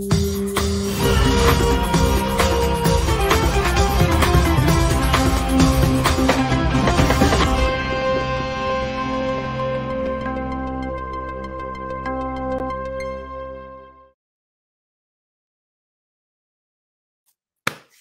Thank you.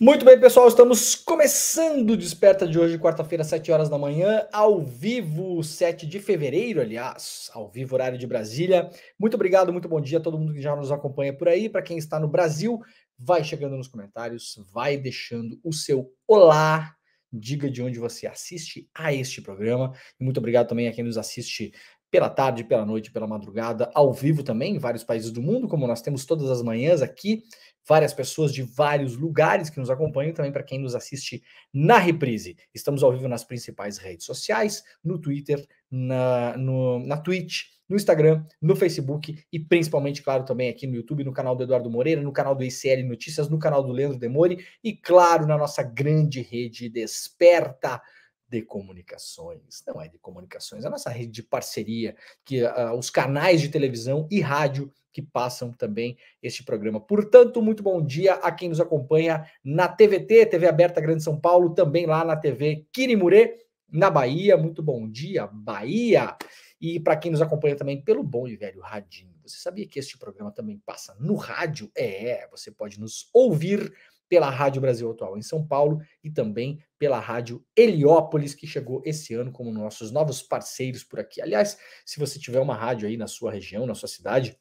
Muito bem, pessoal, estamos começando o Desperta de hoje, quarta-feira, 7 horas da manhã, ao vivo, 7 de fevereiro, aliás, ao vivo, horário de Brasília. Muito obrigado, muito bom dia a todo mundo que já nos acompanha por aí. Para quem está no Brasil, vai chegando nos comentários, vai deixando o seu olá, diga de onde você assiste a este programa. muito obrigado também a quem nos assiste pela tarde, pela noite, pela madrugada, ao vivo também, em vários países do mundo, como nós temos todas as manhãs aqui várias pessoas de vários lugares que nos acompanham, também para quem nos assiste na reprise. Estamos ao vivo nas principais redes sociais, no Twitter, na, no, na Twitch, no Instagram, no Facebook e principalmente, claro, também aqui no YouTube, no canal do Eduardo Moreira, no canal do ICL Notícias, no canal do Leandro Demore e, claro, na nossa grande rede Desperta de comunicações, não é de comunicações, é a nossa rede de parceria, que uh, os canais de televisão e rádio que passam também este programa. Portanto, muito bom dia a quem nos acompanha na TVT, TV Aberta Grande São Paulo, também lá na TV Kirimurê, na Bahia. Muito bom dia, Bahia! E para quem nos acompanha também pelo bom e velho Radinho. Você sabia que este programa também passa no rádio? É, você pode nos ouvir pela Rádio Brasil Atual em São Paulo e também pela Rádio Heliópolis, que chegou esse ano como nossos novos parceiros por aqui. Aliás, se você tiver uma rádio aí na sua região, na sua cidade,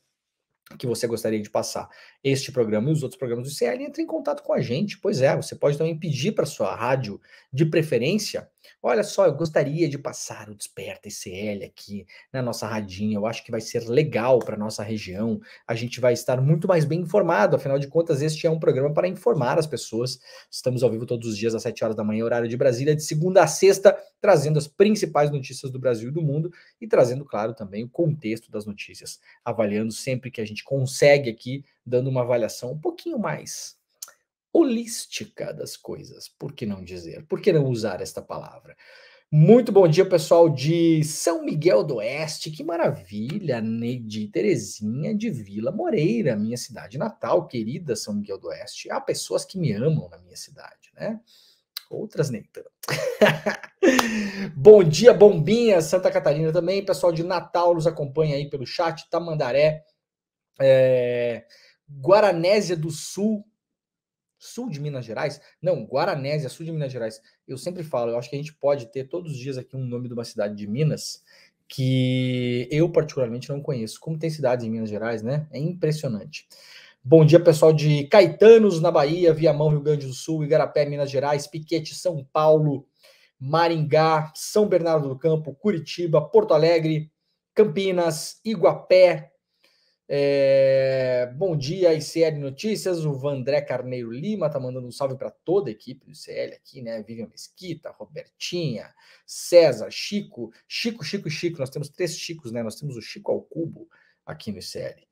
que você gostaria de passar este programa e os outros programas do ICL, entre em contato com a gente. Pois é, você pode também pedir para sua rádio de preferência Olha só, eu gostaria de passar o Desperta ICL aqui na nossa radinha. Eu acho que vai ser legal para nossa região. A gente vai estar muito mais bem informado. Afinal de contas, este é um programa para informar as pessoas. Estamos ao vivo todos os dias às 7 horas da manhã, horário de Brasília, de segunda a sexta, trazendo as principais notícias do Brasil e do mundo e trazendo, claro, também o contexto das notícias, avaliando sempre que a gente consegue aqui, dando uma avaliação um pouquinho mais holística das coisas, por que não dizer? Por que não usar esta palavra? Muito bom dia, pessoal de São Miguel do Oeste, que maravilha, Neide Terezinha de Vila Moreira, minha cidade natal, querida São Miguel do Oeste. Há pessoas que me amam na minha cidade, né? Outras nem tanto. bom dia, Bombinha, Santa Catarina também, pessoal de Natal nos acompanha aí pelo chat, Tamandaré, é... Guaranésia do Sul, sul de Minas Gerais, não, Guaranésia, sul de Minas Gerais. Eu sempre falo, eu acho que a gente pode ter todos os dias aqui um nome de uma cidade de Minas que eu particularmente não conheço. Como tem cidades em Minas Gerais, né? É impressionante. Bom dia, pessoal de Caetanos, na Bahia, Viamão, Rio Grande do Sul, Igarapé, Minas Gerais, Piquete, São Paulo, Maringá, São Bernardo do Campo, Curitiba, Porto Alegre, Campinas, Iguapé, é... Bom dia, ICL Notícias. O Vandré Carneiro Lima tá mandando um salve para toda a equipe do ICL aqui, né? Vivian Mesquita, Robertinha, César, Chico, Chico, Chico, Chico. Nós temos três Chicos, né? Nós temos o Chico ao Cubo aqui no ICL.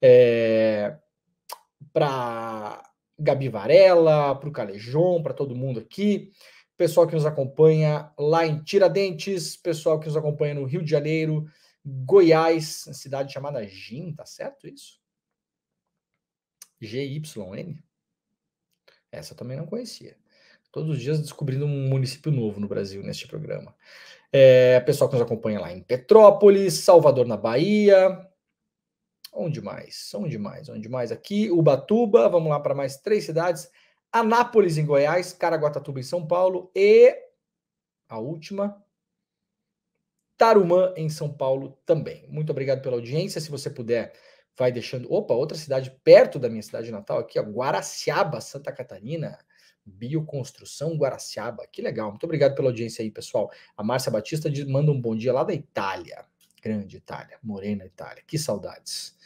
É... Para Gabi Varela, para o Calejon, para todo mundo aqui pessoal que nos acompanha lá em Tiradentes, pessoal que nos acompanha no Rio de Janeiro, Goiás, uma cidade chamada Gin, tá certo isso? G-Y-N? Essa eu também não conhecia. Todos os dias descobrindo um município novo no Brasil neste programa. É, pessoal que nos acompanha lá em Petrópolis, Salvador na Bahia. Onde mais? Onde mais? Onde mais? Aqui, Ubatuba, vamos lá para mais três cidades. Anápolis, em Goiás, Caraguatatuba, em São Paulo e a última, Tarumã, em São Paulo, também. Muito obrigado pela audiência. Se você puder, vai deixando. Opa, outra cidade perto da minha cidade natal aqui, ó, Guaraciaba, Santa Catarina. Bioconstrução Guaraciaba. Que legal. Muito obrigado pela audiência aí, pessoal. A Márcia Batista manda um bom dia lá da Itália. Grande Itália, morena Itália. Que saudades.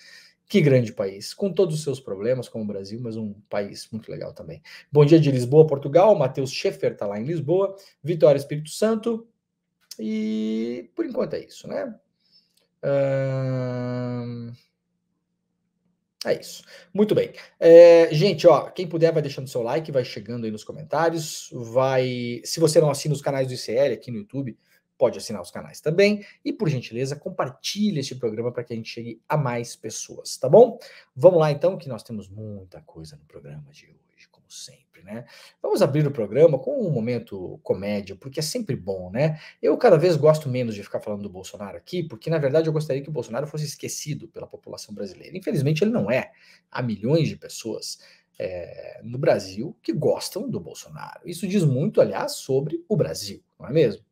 Que grande país, com todos os seus problemas, como o Brasil, mas um país muito legal também. Bom dia de Lisboa, Portugal. Matheus Schaefer está lá em Lisboa. Vitória, Espírito Santo. E por enquanto é isso, né? Hum... É isso. Muito bem. É, gente, ó, quem puder vai deixando seu like, vai chegando aí nos comentários, vai. Se você não assina os canais do ICL aqui no YouTube, pode assinar os canais também. E, por gentileza, compartilhe este programa para que a gente chegue a mais pessoas, tá bom? Vamos lá, então, que nós temos muita coisa no programa de hoje, como sempre, né? Vamos abrir o programa com um momento comédia, porque é sempre bom, né? Eu cada vez gosto menos de ficar falando do Bolsonaro aqui, porque, na verdade, eu gostaria que o Bolsonaro fosse esquecido pela população brasileira. Infelizmente, ele não é. Há milhões de pessoas. É, no Brasil que gostam do Bolsonaro. Isso diz muito, aliás, sobre o Brasil, não é mesmo?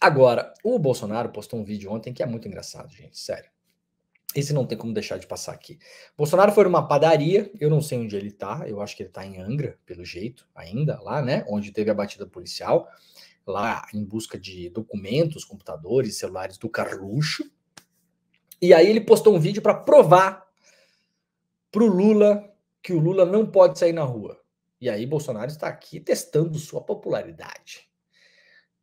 Agora, o Bolsonaro postou um vídeo ontem que é muito engraçado, gente, sério. Esse não tem como deixar de passar aqui. Bolsonaro foi numa padaria, eu não sei onde ele tá, eu acho que ele tá em Angra, pelo jeito, ainda, lá, né? Onde teve a batida policial, lá em busca de documentos, computadores, celulares do Carluxo. E aí ele postou um vídeo para provar pro Lula que o Lula não pode sair na rua. E aí Bolsonaro está aqui testando sua popularidade.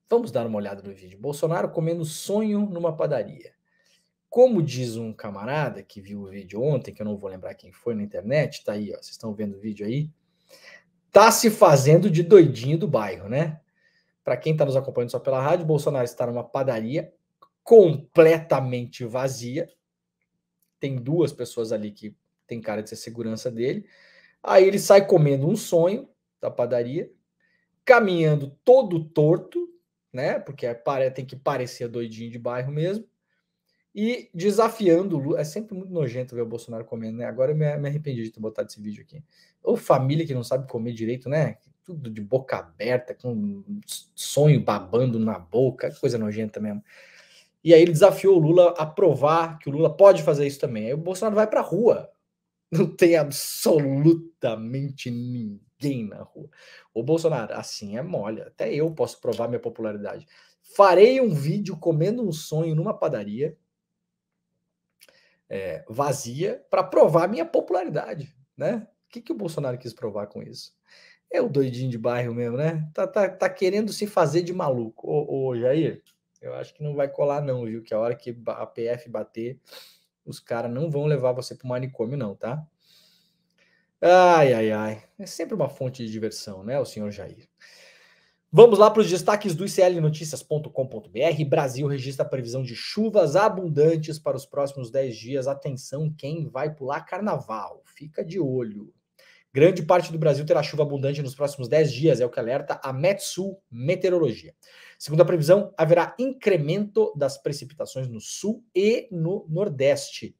Vamos dar uma olhada no vídeo. Bolsonaro comendo sonho numa padaria. Como diz um camarada que viu o vídeo ontem, que eu não vou lembrar quem foi na internet, tá aí, ó, vocês estão vendo o vídeo aí. Tá se fazendo de doidinho do bairro, né? Para quem está nos acompanhando só pela rádio, Bolsonaro está numa padaria completamente vazia. Tem duas pessoas ali que tem cara de ser segurança dele. Aí ele sai comendo um sonho da padaria, caminhando todo torto, né? Porque é, tem que parecer doidinho de bairro mesmo. E desafiando o Lula. É sempre muito nojento ver o Bolsonaro comendo, né? Agora eu me, me arrependi de ter botado esse vídeo aqui. Ou família que não sabe comer direito, né? Tudo de boca aberta, com sonho babando na boca, coisa nojenta mesmo. E aí ele desafiou o Lula a provar que o Lula pode fazer isso também. Aí o Bolsonaro vai pra rua não tem absolutamente ninguém na rua. o Bolsonaro, assim é mole. Até eu posso provar minha popularidade. Farei um vídeo comendo um sonho numa padaria é, vazia para provar minha popularidade, né? O que, que o Bolsonaro quis provar com isso? É o doidinho de bairro mesmo, né? Tá, tá, tá querendo se fazer de maluco. Ô, ô Jair, eu acho que não vai colar não, viu? Que a hora que a PF bater os caras não vão levar você para o manicômio, não, tá? Ai, ai, ai. É sempre uma fonte de diversão, né, o senhor Jair? Vamos lá para os destaques do iclnoticias.com.br. Brasil registra previsão de chuvas abundantes para os próximos 10 dias. Atenção, quem vai pular carnaval? Fica de olho. Grande parte do Brasil terá chuva abundante nos próximos 10 dias, é o que alerta a MetSu Meteorologia. Segundo a previsão, haverá incremento das precipitações no sul e no nordeste.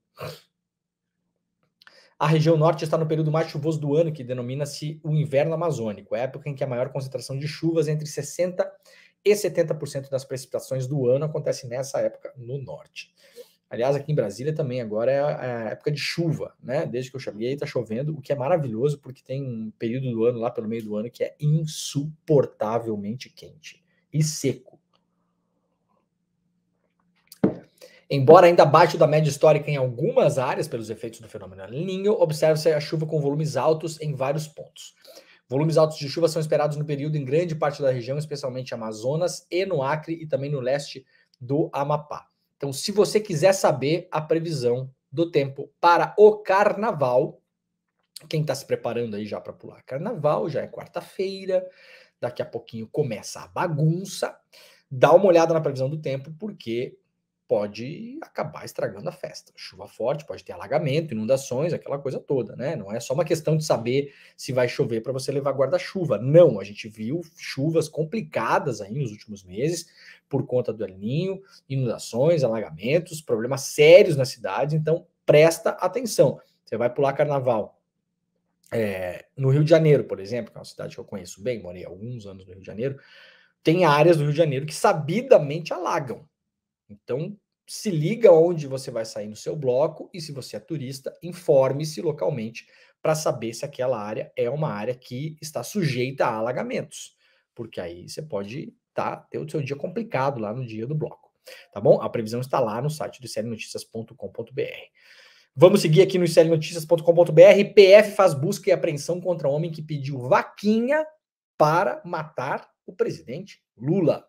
A região norte está no período mais chuvoso do ano, que denomina-se o inverno amazônico, época em que a maior concentração de chuvas, entre 60% e 70% das precipitações do ano, acontece nessa época no norte. Aliás, aqui em Brasília também agora é a é época de chuva, né? Desde que eu cheguei está chovendo, o que é maravilhoso, porque tem um período do ano lá pelo meio do ano que é insuportavelmente quente e seco. Embora ainda abaixo da média histórica em algumas áreas pelos efeitos do fenômeno Ninho, observa-se a chuva com volumes altos em vários pontos. Volumes altos de chuva são esperados no período em grande parte da região, especialmente Amazonas e no Acre e também no leste do Amapá. Então, se você quiser saber a previsão do tempo para o carnaval, quem está se preparando aí já para pular carnaval, já é quarta-feira, Daqui a pouquinho começa a bagunça. Dá uma olhada na previsão do tempo, porque pode acabar estragando a festa. Chuva forte, pode ter alagamento, inundações, aquela coisa toda, né? Não é só uma questão de saber se vai chover para você levar guarda-chuva. Não, a gente viu chuvas complicadas aí nos últimos meses por conta do El Ninho, inundações, alagamentos, problemas sérios na cidade, então presta atenção. Você vai pular carnaval, é, no Rio de Janeiro, por exemplo, que é uma cidade que eu conheço bem, morei alguns anos no Rio de Janeiro, tem áreas do Rio de Janeiro que sabidamente alagam. Então, se liga onde você vai sair no seu bloco e se você é turista, informe-se localmente para saber se aquela área é uma área que está sujeita a alagamentos, porque aí você pode tá, ter o seu dia complicado lá no dia do bloco, tá bom? A previsão está lá no site do cnoticias.com.br. Vamos seguir aqui no celnoticias.com.br. PF faz busca e apreensão contra homem que pediu vaquinha para matar o presidente Lula.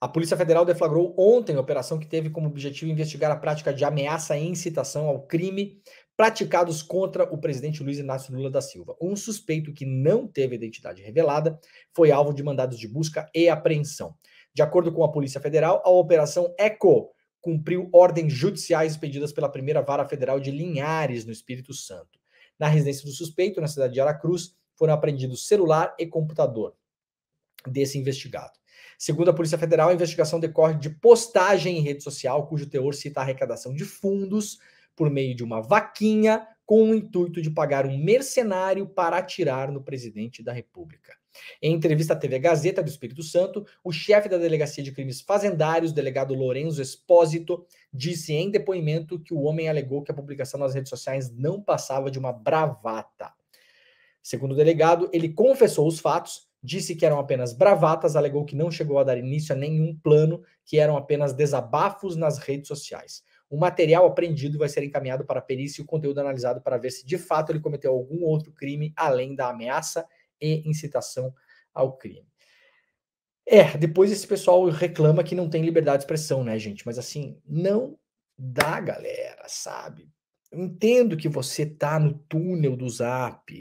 A Polícia Federal deflagrou ontem a operação que teve como objetivo investigar a prática de ameaça e incitação ao crime praticados contra o presidente Luiz Inácio Lula da Silva. Um suspeito que não teve identidade revelada foi alvo de mandados de busca e apreensão. De acordo com a Polícia Federal, a Operação ECO cumpriu ordens judiciais expedidas pela primeira vara federal de Linhares, no Espírito Santo. Na residência do suspeito, na cidade de Aracruz, foram apreendidos celular e computador desse investigado. Segundo a Polícia Federal, a investigação decorre de postagem em rede social, cujo teor cita a arrecadação de fundos por meio de uma vaquinha com o intuito de pagar um mercenário para atirar no presidente da República. Em entrevista à TV Gazeta do Espírito Santo, o chefe da Delegacia de Crimes Fazendários, delegado Lourenço Espósito, disse em depoimento que o homem alegou que a publicação nas redes sociais não passava de uma bravata. Segundo o delegado, ele confessou os fatos, disse que eram apenas bravatas, alegou que não chegou a dar início a nenhum plano, que eram apenas desabafos nas redes sociais. O material apreendido vai ser encaminhado para a perícia e o conteúdo analisado para ver se de fato ele cometeu algum outro crime além da ameaça e incitação ao crime. É, depois esse pessoal reclama que não tem liberdade de expressão, né, gente? Mas assim, não dá, galera, sabe? Eu entendo que você tá no túnel do zap,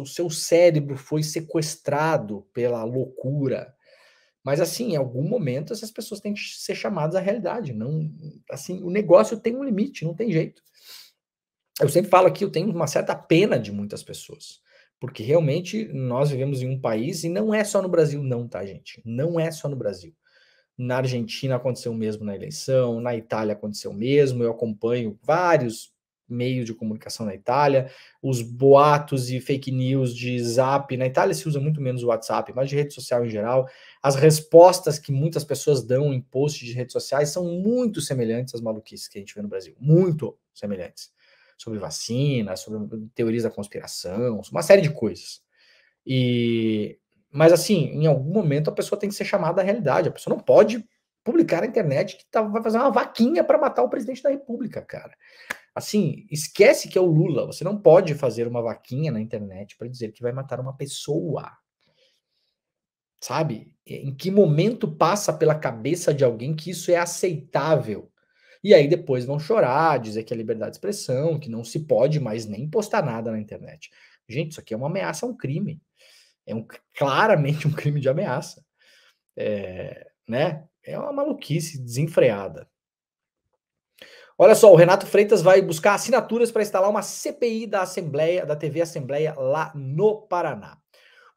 o seu cérebro foi sequestrado pela loucura, mas assim, em algum momento essas pessoas têm que ser chamadas à realidade. Não, assim, o negócio tem um limite, não tem jeito. Eu sempre falo aqui, eu tenho uma certa pena de muitas pessoas, porque realmente nós vivemos em um país e não é só no Brasil, não, tá, gente? Não é só no Brasil. Na Argentina aconteceu o mesmo na eleição, na Itália aconteceu o mesmo. Eu acompanho vários meio de comunicação na Itália, os boatos e fake news de zap. Na Itália se usa muito menos o WhatsApp, mas de rede social em geral. As respostas que muitas pessoas dão em posts de redes sociais são muito semelhantes às maluquices que a gente vê no Brasil. Muito semelhantes. Sobre vacina, sobre teorias da conspiração, uma série de coisas. E. Mas assim, em algum momento a pessoa tem que ser chamada à realidade. A pessoa não pode publicar na internet que tá, vai fazer uma vaquinha para matar o presidente da República, cara. Assim, esquece que é o Lula. Você não pode fazer uma vaquinha na internet para dizer que vai matar uma pessoa. Sabe? Em que momento passa pela cabeça de alguém que isso é aceitável? E aí depois vão chorar, dizer que é liberdade de expressão, que não se pode mais nem postar nada na internet. Gente, isso aqui é uma ameaça, é um crime. É um, claramente um crime de ameaça. É, né? é uma maluquice desenfreada. Olha só, o Renato Freitas vai buscar assinaturas para instalar uma CPI da Assembleia, da TV Assembleia, lá no Paraná.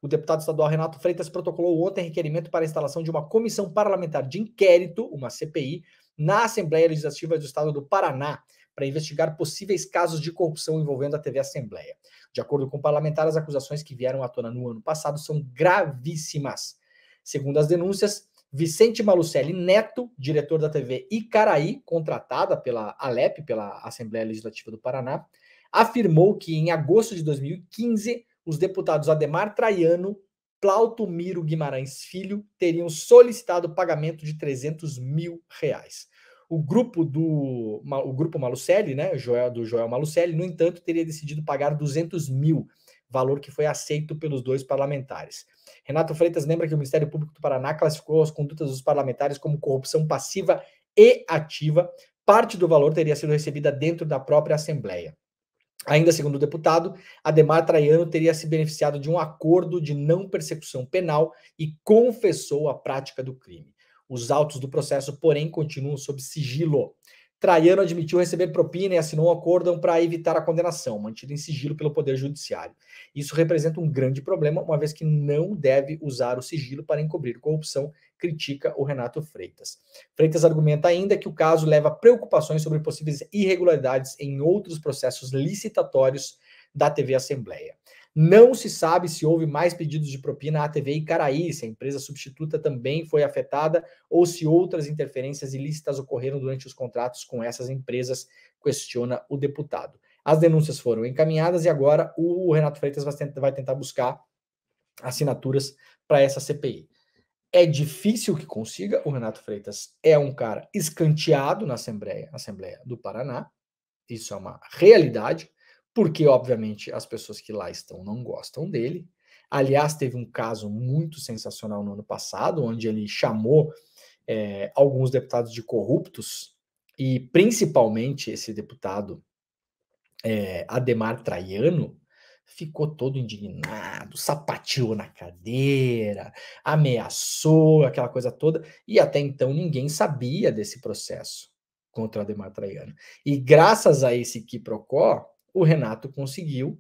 O deputado estadual Renato Freitas protocolou ontem requerimento para a instalação de uma comissão parlamentar de inquérito, uma CPI, na Assembleia Legislativa do Estado do Paraná, para investigar possíveis casos de corrupção envolvendo a TV Assembleia. De acordo com o parlamentar, as acusações que vieram à tona no ano passado são gravíssimas. Segundo as denúncias, Vicente Malucelli Neto, diretor da TV Icaraí, contratada pela Alep, pela Assembleia Legislativa do Paraná, afirmou que em agosto de 2015 os deputados Ademar Traiano, Plauto Miro Guimarães Filho teriam solicitado o pagamento de 300 mil reais. O grupo do o grupo Malucelli, né, Joel, do Joel Malucelli, no entanto, teria decidido pagar 200 mil reais valor que foi aceito pelos dois parlamentares. Renato Freitas lembra que o Ministério Público do Paraná classificou as condutas dos parlamentares como corrupção passiva e ativa. Parte do valor teria sido recebida dentro da própria Assembleia. Ainda segundo o deputado, Ademar Traiano teria se beneficiado de um acordo de não persecução penal e confessou a prática do crime. Os autos do processo, porém, continuam sob sigilo. Traiano admitiu receber propina e assinou um acórdão para evitar a condenação, mantido em sigilo pelo Poder Judiciário. Isso representa um grande problema, uma vez que não deve usar o sigilo para encobrir corrupção, critica o Renato Freitas. Freitas argumenta ainda que o caso leva preocupações sobre possíveis irregularidades em outros processos licitatórios da TV Assembleia. Não se sabe se houve mais pedidos de propina à TV Icaraí, se a empresa substituta também foi afetada ou se outras interferências ilícitas ocorreram durante os contratos com essas empresas, questiona o deputado. As denúncias foram encaminhadas e agora o Renato Freitas vai tentar buscar assinaturas para essa CPI. É difícil que consiga, o Renato Freitas é um cara escanteado na Assembleia, Assembleia do Paraná, isso é uma realidade, porque, obviamente, as pessoas que lá estão não gostam dele. Aliás, teve um caso muito sensacional no ano passado, onde ele chamou é, alguns deputados de corruptos, e principalmente esse deputado é, Ademar Traiano, ficou todo indignado, sapateou na cadeira, ameaçou, aquela coisa toda, e até então ninguém sabia desse processo contra Ademar Traiano. E graças a esse Quiprocó, o Renato conseguiu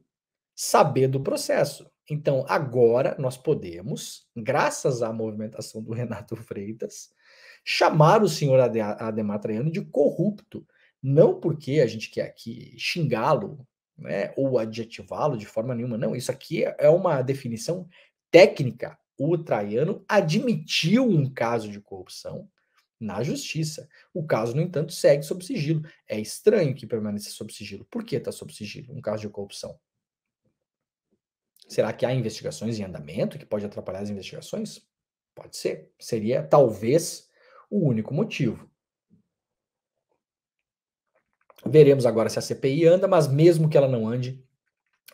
saber do processo. Então, agora nós podemos, graças à movimentação do Renato Freitas, chamar o senhor Ademar Traiano de corrupto. Não porque a gente quer aqui xingá-lo né, ou adjetivá-lo de forma nenhuma, não. Isso aqui é, é uma definição técnica. O Traiano admitiu um caso de corrupção na justiça. O caso, no entanto, segue sob sigilo. É estranho que permaneça sob sigilo. Por que está sob sigilo um caso de corrupção? Será que há investigações em andamento que pode atrapalhar as investigações? Pode ser. Seria talvez o único motivo. Veremos agora se a CPI anda, mas mesmo que ela não ande,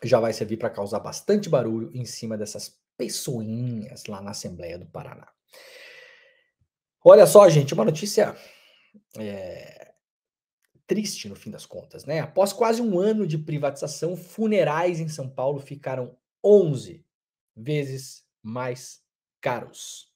já vai servir para causar bastante barulho em cima dessas pessoinhas lá na Assembleia do Paraná. Olha só, gente, uma notícia é, triste no fim das contas, né? Após quase um ano de privatização, funerais em São Paulo ficaram 11 vezes mais caros.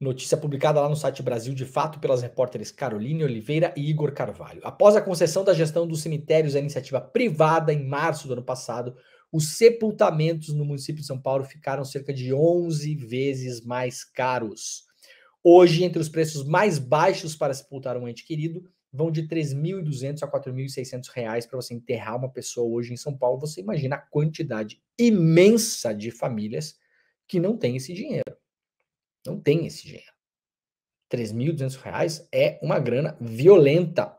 Notícia publicada lá no site Brasil de Fato pelas repórteres Caroline Oliveira e Igor Carvalho. Após a concessão da gestão dos cemitérios à iniciativa privada em março do ano passado, os sepultamentos no município de São Paulo ficaram cerca de 11 vezes mais caros. Hoje, entre os preços mais baixos para sepultar um ente querido, vão de 3.200 a 4.600 reais para você enterrar uma pessoa hoje em São Paulo. Você imagina a quantidade imensa de famílias que não tem esse dinheiro. Não tem esse dinheiro. 3.200 reais é uma grana violenta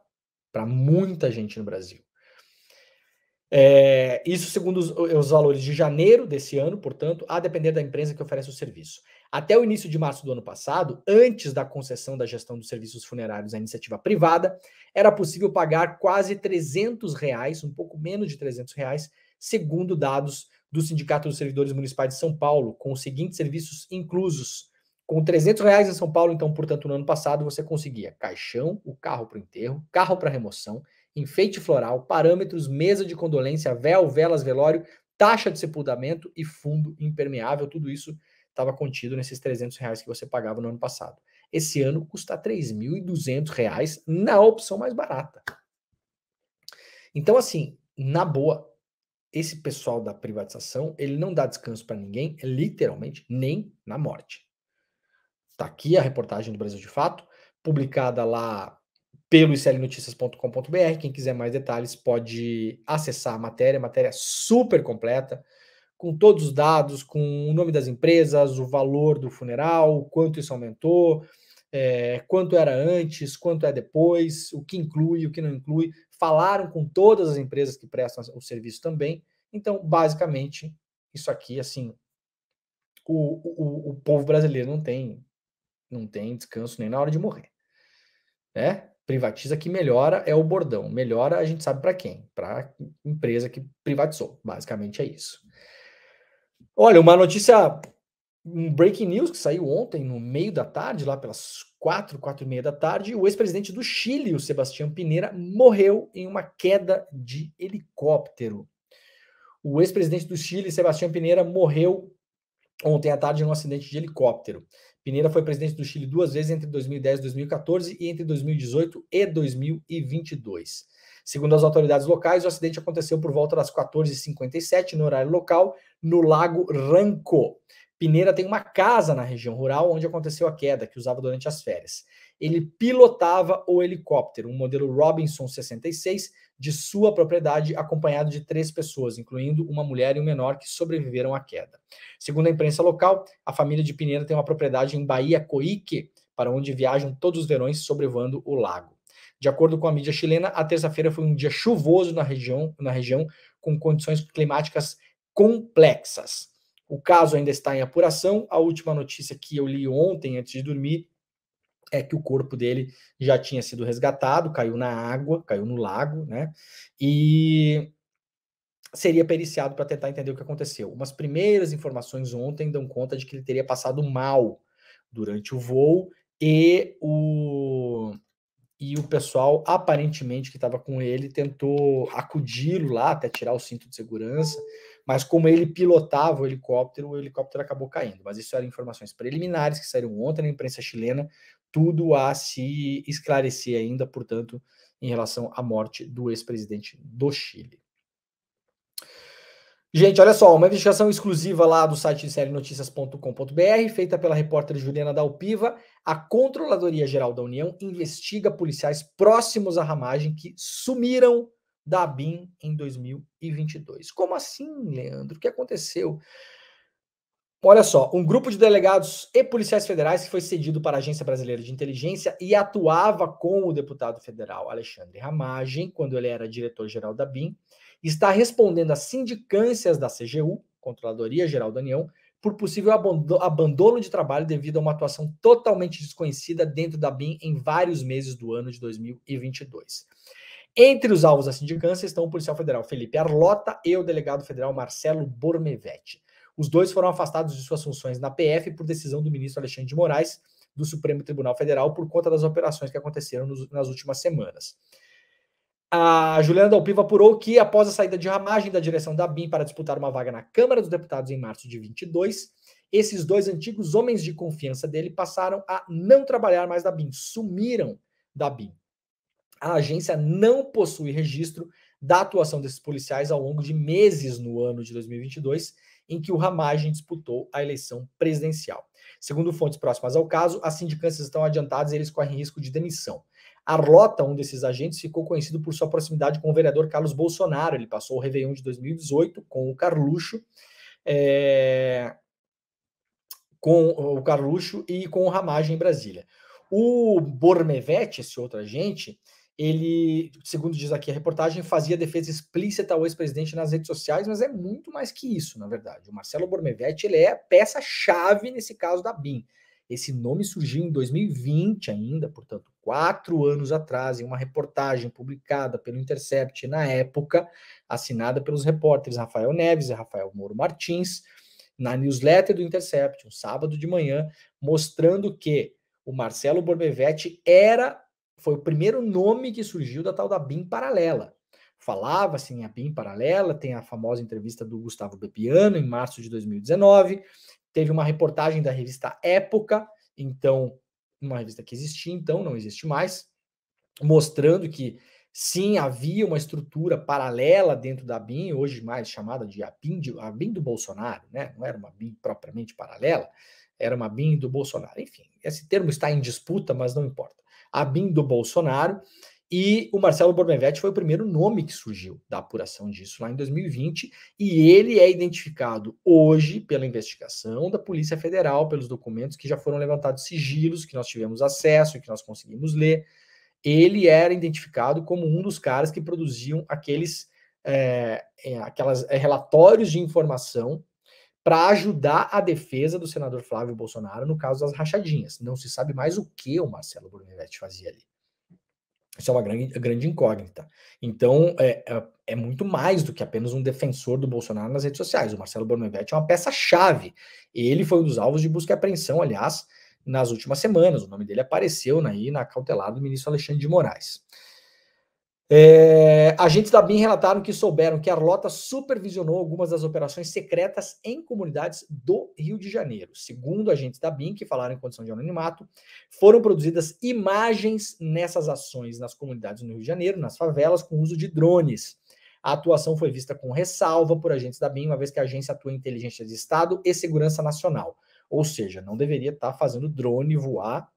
para muita gente no Brasil. É, isso segundo os, os, valores de janeiro desse ano, portanto, a depender da empresa que oferece o serviço. Até o início de março do ano passado, antes da concessão da gestão dos serviços funerários à iniciativa privada, era possível pagar quase 300 reais, um pouco menos de 300 reais, segundo dados do Sindicato dos Servidores Municipais de São Paulo, com os seguintes serviços inclusos. Com 300 reais em São Paulo, então, portanto, no ano passado, você conseguia caixão, o carro para o enterro, carro para remoção, enfeite floral, parâmetros, mesa de condolência, véu, velas, velório, taxa de sepultamento e fundo impermeável. Tudo isso estava contido nesses 300 reais que você pagava no ano passado. Esse ano custa 3.200 reais na opção mais barata. Então, assim, na boa, esse pessoal da privatização, ele não dá descanso para ninguém, literalmente, nem na morte. Está aqui a reportagem do Brasil de Fato, publicada lá pelo iclnoticias.com.br. Quem quiser mais detalhes pode acessar a matéria, matéria super completa, com todos os dados, com o nome das empresas, o valor do funeral, quanto isso aumentou, é, quanto era antes, quanto é depois, o que inclui, o que não inclui. Falaram com todas as empresas que prestam o serviço também. Então, basicamente, isso aqui, assim, o, o, o povo brasileiro não tem, não tem descanso nem na hora de morrer. Né? privatiza que melhora é o bordão. Melhora a gente sabe para quem? Para empresa que privatizou. Basicamente é isso. Olha, uma notícia, um breaking news que saiu ontem no meio da tarde, lá pelas quatro, quatro e meia da tarde, o ex-presidente do Chile, o Sebastião Pineira, morreu em uma queda de helicóptero. O ex-presidente do Chile, Sebastião Pineira, morreu ontem à tarde em um acidente de helicóptero. Pineira foi presidente do Chile duas vezes entre 2010 e 2014 e entre 2018 e 2022. Segundo as autoridades locais, o acidente aconteceu por volta das 14h57 no horário local, no Lago Ranco. Pineira tem uma casa na região rural onde aconteceu a queda, que usava durante as férias. Ele pilotava o helicóptero, um modelo Robinson 66, de sua propriedade, acompanhado de três pessoas, incluindo uma mulher e um menor que sobreviveram à queda. Segundo a imprensa local, a família de Pinheiro tem uma propriedade em Bahia Coique, para onde viajam todos os verões sobrevoando o lago. De acordo com a mídia chilena, a terça-feira foi um dia chuvoso na região, na região, com condições climáticas complexas. O caso ainda está em apuração. A última notícia que eu li ontem antes de dormir é que o corpo dele já tinha sido resgatado, caiu na água, caiu no lago, né? E seria periciado para tentar entender o que aconteceu. Umas primeiras informações ontem dão conta de que ele teria passado mal durante o voo e o e o pessoal aparentemente que estava com ele tentou acudi-lo lá até tirar o cinto de segurança, mas como ele pilotava o helicóptero, o helicóptero acabou caindo. Mas isso eram informações preliminares que saíram ontem na imprensa chilena, tudo a se esclarecer ainda, portanto, em relação à morte do ex-presidente do Chile. Gente, olha só, uma investigação exclusiva lá do site srnoticias.com.br, feita pela repórter Juliana Dalpiva, a Controladoria Geral da União investiga policiais próximos à ramagem que sumiram da BIM em 2022. Como assim, Leandro? O que aconteceu? Olha só, um grupo de delegados e policiais federais que foi cedido para a Agência Brasileira de Inteligência e atuava com o deputado federal Alexandre Ramagem, quando ele era diretor-geral da BIM, está respondendo às sindicâncias da CGU, Controladoria Geral da União, por possível abandono de trabalho devido a uma atuação totalmente desconhecida dentro da BIM em vários meses do ano de 2022. Entre os alvos da sindicância estão o policial federal Felipe Arlota e o delegado federal Marcelo Bormevetti. Os dois foram afastados de suas funções na PF por decisão do ministro Alexandre de Moraes do Supremo Tribunal Federal por conta das operações que aconteceram nos, nas últimas semanas. A Juliana Dalpiva apurou que, após a saída de ramagem da direção da BIM para disputar uma vaga na Câmara dos Deputados em março de 22, esses dois antigos homens de confiança dele passaram a não trabalhar mais da BIM, sumiram da BIM a agência não possui registro da atuação desses policiais ao longo de meses no ano de 2022, em que o Ramagem disputou a eleição presidencial. Segundo fontes próximas ao caso, as sindicâncias estão adiantadas e eles correm risco de demissão. Arlota, um desses agentes, ficou conhecido por sua proximidade com o vereador Carlos Bolsonaro. Ele passou o Réveillon de 2018 com o Carluxo, é... com o Carluxo e com o Ramagem em Brasília. O Bormevete, esse outro agente, ele, segundo diz aqui a reportagem, fazia defesa explícita ao ex-presidente nas redes sociais, mas é muito mais que isso, na verdade. O Marcelo Bormevetti ele é a peça-chave nesse caso da BIM. Esse nome surgiu em 2020 ainda, portanto, quatro anos atrás, em uma reportagem publicada pelo Intercept na época, assinada pelos repórteres Rafael Neves e Rafael Moro Martins, na newsletter do Intercept, um sábado de manhã, mostrando que o Marcelo Borbevetti era foi o primeiro nome que surgiu da tal da BIM paralela. Falava-se em assim, a BIM paralela, tem a famosa entrevista do Gustavo Bepiano em março de 2019, teve uma reportagem da revista Época, então, uma revista que existia, então não existe mais, mostrando que sim, havia uma estrutura paralela dentro da BIM, hoje mais chamada de a BIM, de, a BIM do Bolsonaro, né? Não era uma BIM propriamente paralela, era uma BIM do Bolsonaro. Enfim, esse termo está em disputa, mas não importa. Abin do Bolsonaro. E o Marcelo Bormenvetti foi o primeiro nome que surgiu da apuração disso lá em 2020, e ele é identificado hoje pela investigação da Polícia Federal, pelos documentos que já foram levantados sigilos, que nós tivemos acesso e que nós conseguimos ler. Ele era identificado como um dos caras que produziam aqueles é, aquelas, é, relatórios de informação para ajudar a defesa do senador Flávio Bolsonaro no caso das rachadinhas. Não se sabe mais o que o Marcelo Brunetti fazia ali. Isso é uma grande, grande incógnita. Então, é, é, é muito mais do que apenas um defensor do Bolsonaro nas redes sociais. O Marcelo Bonovetti é uma peça-chave. Ele foi um dos alvos de busca e apreensão, aliás, nas últimas semanas. O nome dele apareceu aí na cautelada do ministro Alexandre de Moraes. É, agentes da BIM relataram que souberam que a Arlota supervisionou algumas das operações secretas em comunidades do Rio de Janeiro. Segundo agentes da BIM, que falaram em condição de anonimato, foram produzidas imagens nessas ações nas comunidades no Rio de Janeiro, nas favelas, com uso de drones. A atuação foi vista com ressalva por agentes da BIM, uma vez que a agência atua em inteligência de Estado e segurança nacional. Ou seja, não deveria estar tá fazendo drone voar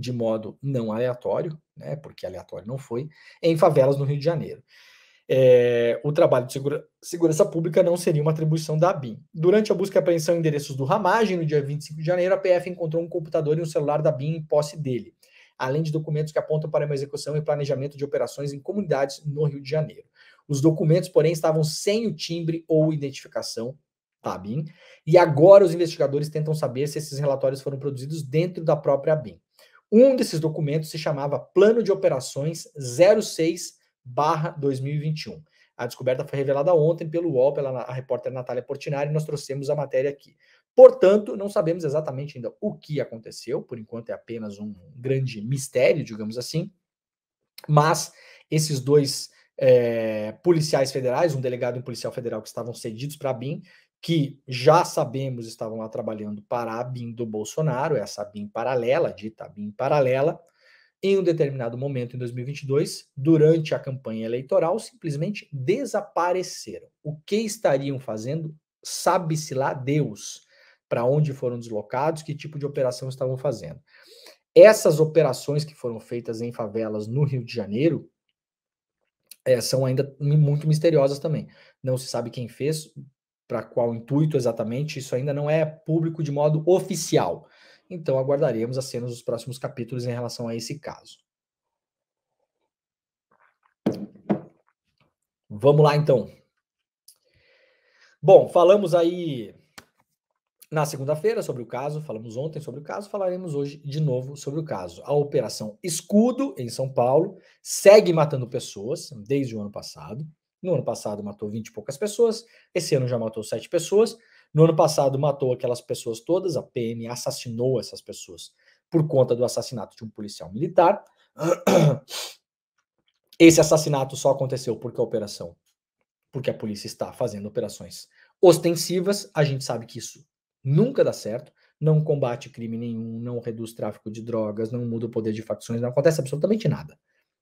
de modo não aleatório, né, porque aleatório não foi, em favelas no Rio de Janeiro. É, o trabalho de segura, segurança pública não seria uma atribuição da BIM. Durante a busca e apreensão em endereços do Ramagem, no dia 25 de janeiro, a PF encontrou um computador e um celular da BIM em posse dele, além de documentos que apontam para uma execução e planejamento de operações em comunidades no Rio de Janeiro. Os documentos, porém, estavam sem o timbre ou identificação da BIM, e agora os investigadores tentam saber se esses relatórios foram produzidos dentro da própria BIM. Um desses documentos se chamava Plano de Operações 06-2021. A descoberta foi revelada ontem pelo UOL, pela a repórter Natália Portinari, e nós trouxemos a matéria aqui. Portanto, não sabemos exatamente ainda o que aconteceu, por enquanto é apenas um grande mistério, digamos assim, mas esses dois é, policiais federais, um delegado e um policial federal que estavam cedidos para a BIM, que já sabemos estavam lá trabalhando para a BIM do Bolsonaro, essa BIM paralela, dita BIM paralela, em um determinado momento em 2022, durante a campanha eleitoral, simplesmente desapareceram. O que estariam fazendo? Sabe-se lá Deus para onde foram deslocados, que tipo de operação estavam fazendo. Essas operações que foram feitas em favelas no Rio de Janeiro é, são ainda muito misteriosas também. Não se sabe quem fez, para qual intuito exatamente, isso ainda não é público de modo oficial. Então aguardaremos as cenas dos próximos capítulos em relação a esse caso. Vamos lá então. Bom, falamos aí na segunda-feira sobre o caso, falamos ontem sobre o caso, falaremos hoje de novo sobre o caso. A operação Escudo em São Paulo segue matando pessoas desde o ano passado. No ano passado matou 20 e poucas pessoas, esse ano já matou 7 pessoas. No ano passado matou aquelas pessoas todas, a PM assassinou essas pessoas por conta do assassinato de um policial militar. Esse assassinato só aconteceu porque a operação, porque a polícia está fazendo operações ostensivas, a gente sabe que isso nunca dá certo, não combate crime nenhum, não reduz tráfico de drogas, não muda o poder de facções, não acontece absolutamente nada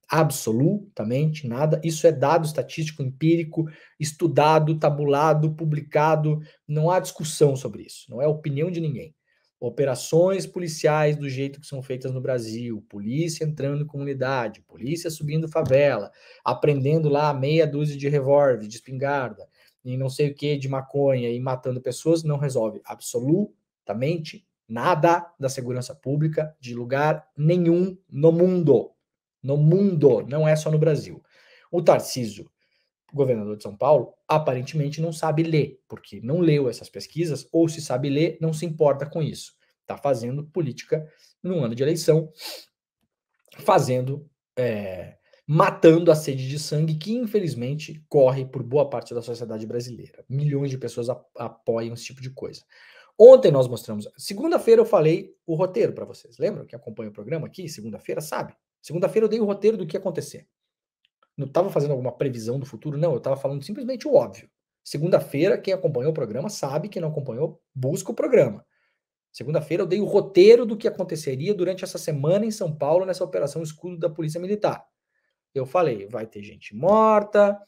absolutamente nada. Isso é dado estatístico, empírico, estudado, tabulado, publicado. Não há discussão sobre isso. Não é opinião de ninguém. Operações policiais do jeito que são feitas no Brasil, polícia entrando em comunidade, polícia subindo favela, aprendendo lá meia dúzia de revólver, de espingarda, e não sei o que de maconha e matando pessoas, não resolve absolutamente nada da segurança pública de lugar nenhum no mundo. No mundo, não é só no Brasil. O Tarciso, governador de São Paulo, aparentemente não sabe ler, porque não leu essas pesquisas, ou se sabe ler, não se importa com isso. Está fazendo política no ano de eleição, fazendo, é, matando a sede de sangue que, infelizmente, corre por boa parte da sociedade brasileira. Milhões de pessoas apoiam esse tipo de coisa. Ontem nós mostramos, segunda-feira eu falei o roteiro para vocês. Lembram que acompanha o programa aqui, segunda-feira, sabe? Segunda-feira eu dei o roteiro do que ia acontecer. Não estava fazendo alguma previsão do futuro, não. Eu estava falando simplesmente o óbvio. Segunda-feira, quem acompanhou o programa sabe, quem não acompanhou, busca o programa. Segunda-feira eu dei o roteiro do que aconteceria durante essa semana em São Paulo nessa operação escudo da Polícia Militar. Eu falei, vai ter gente morta,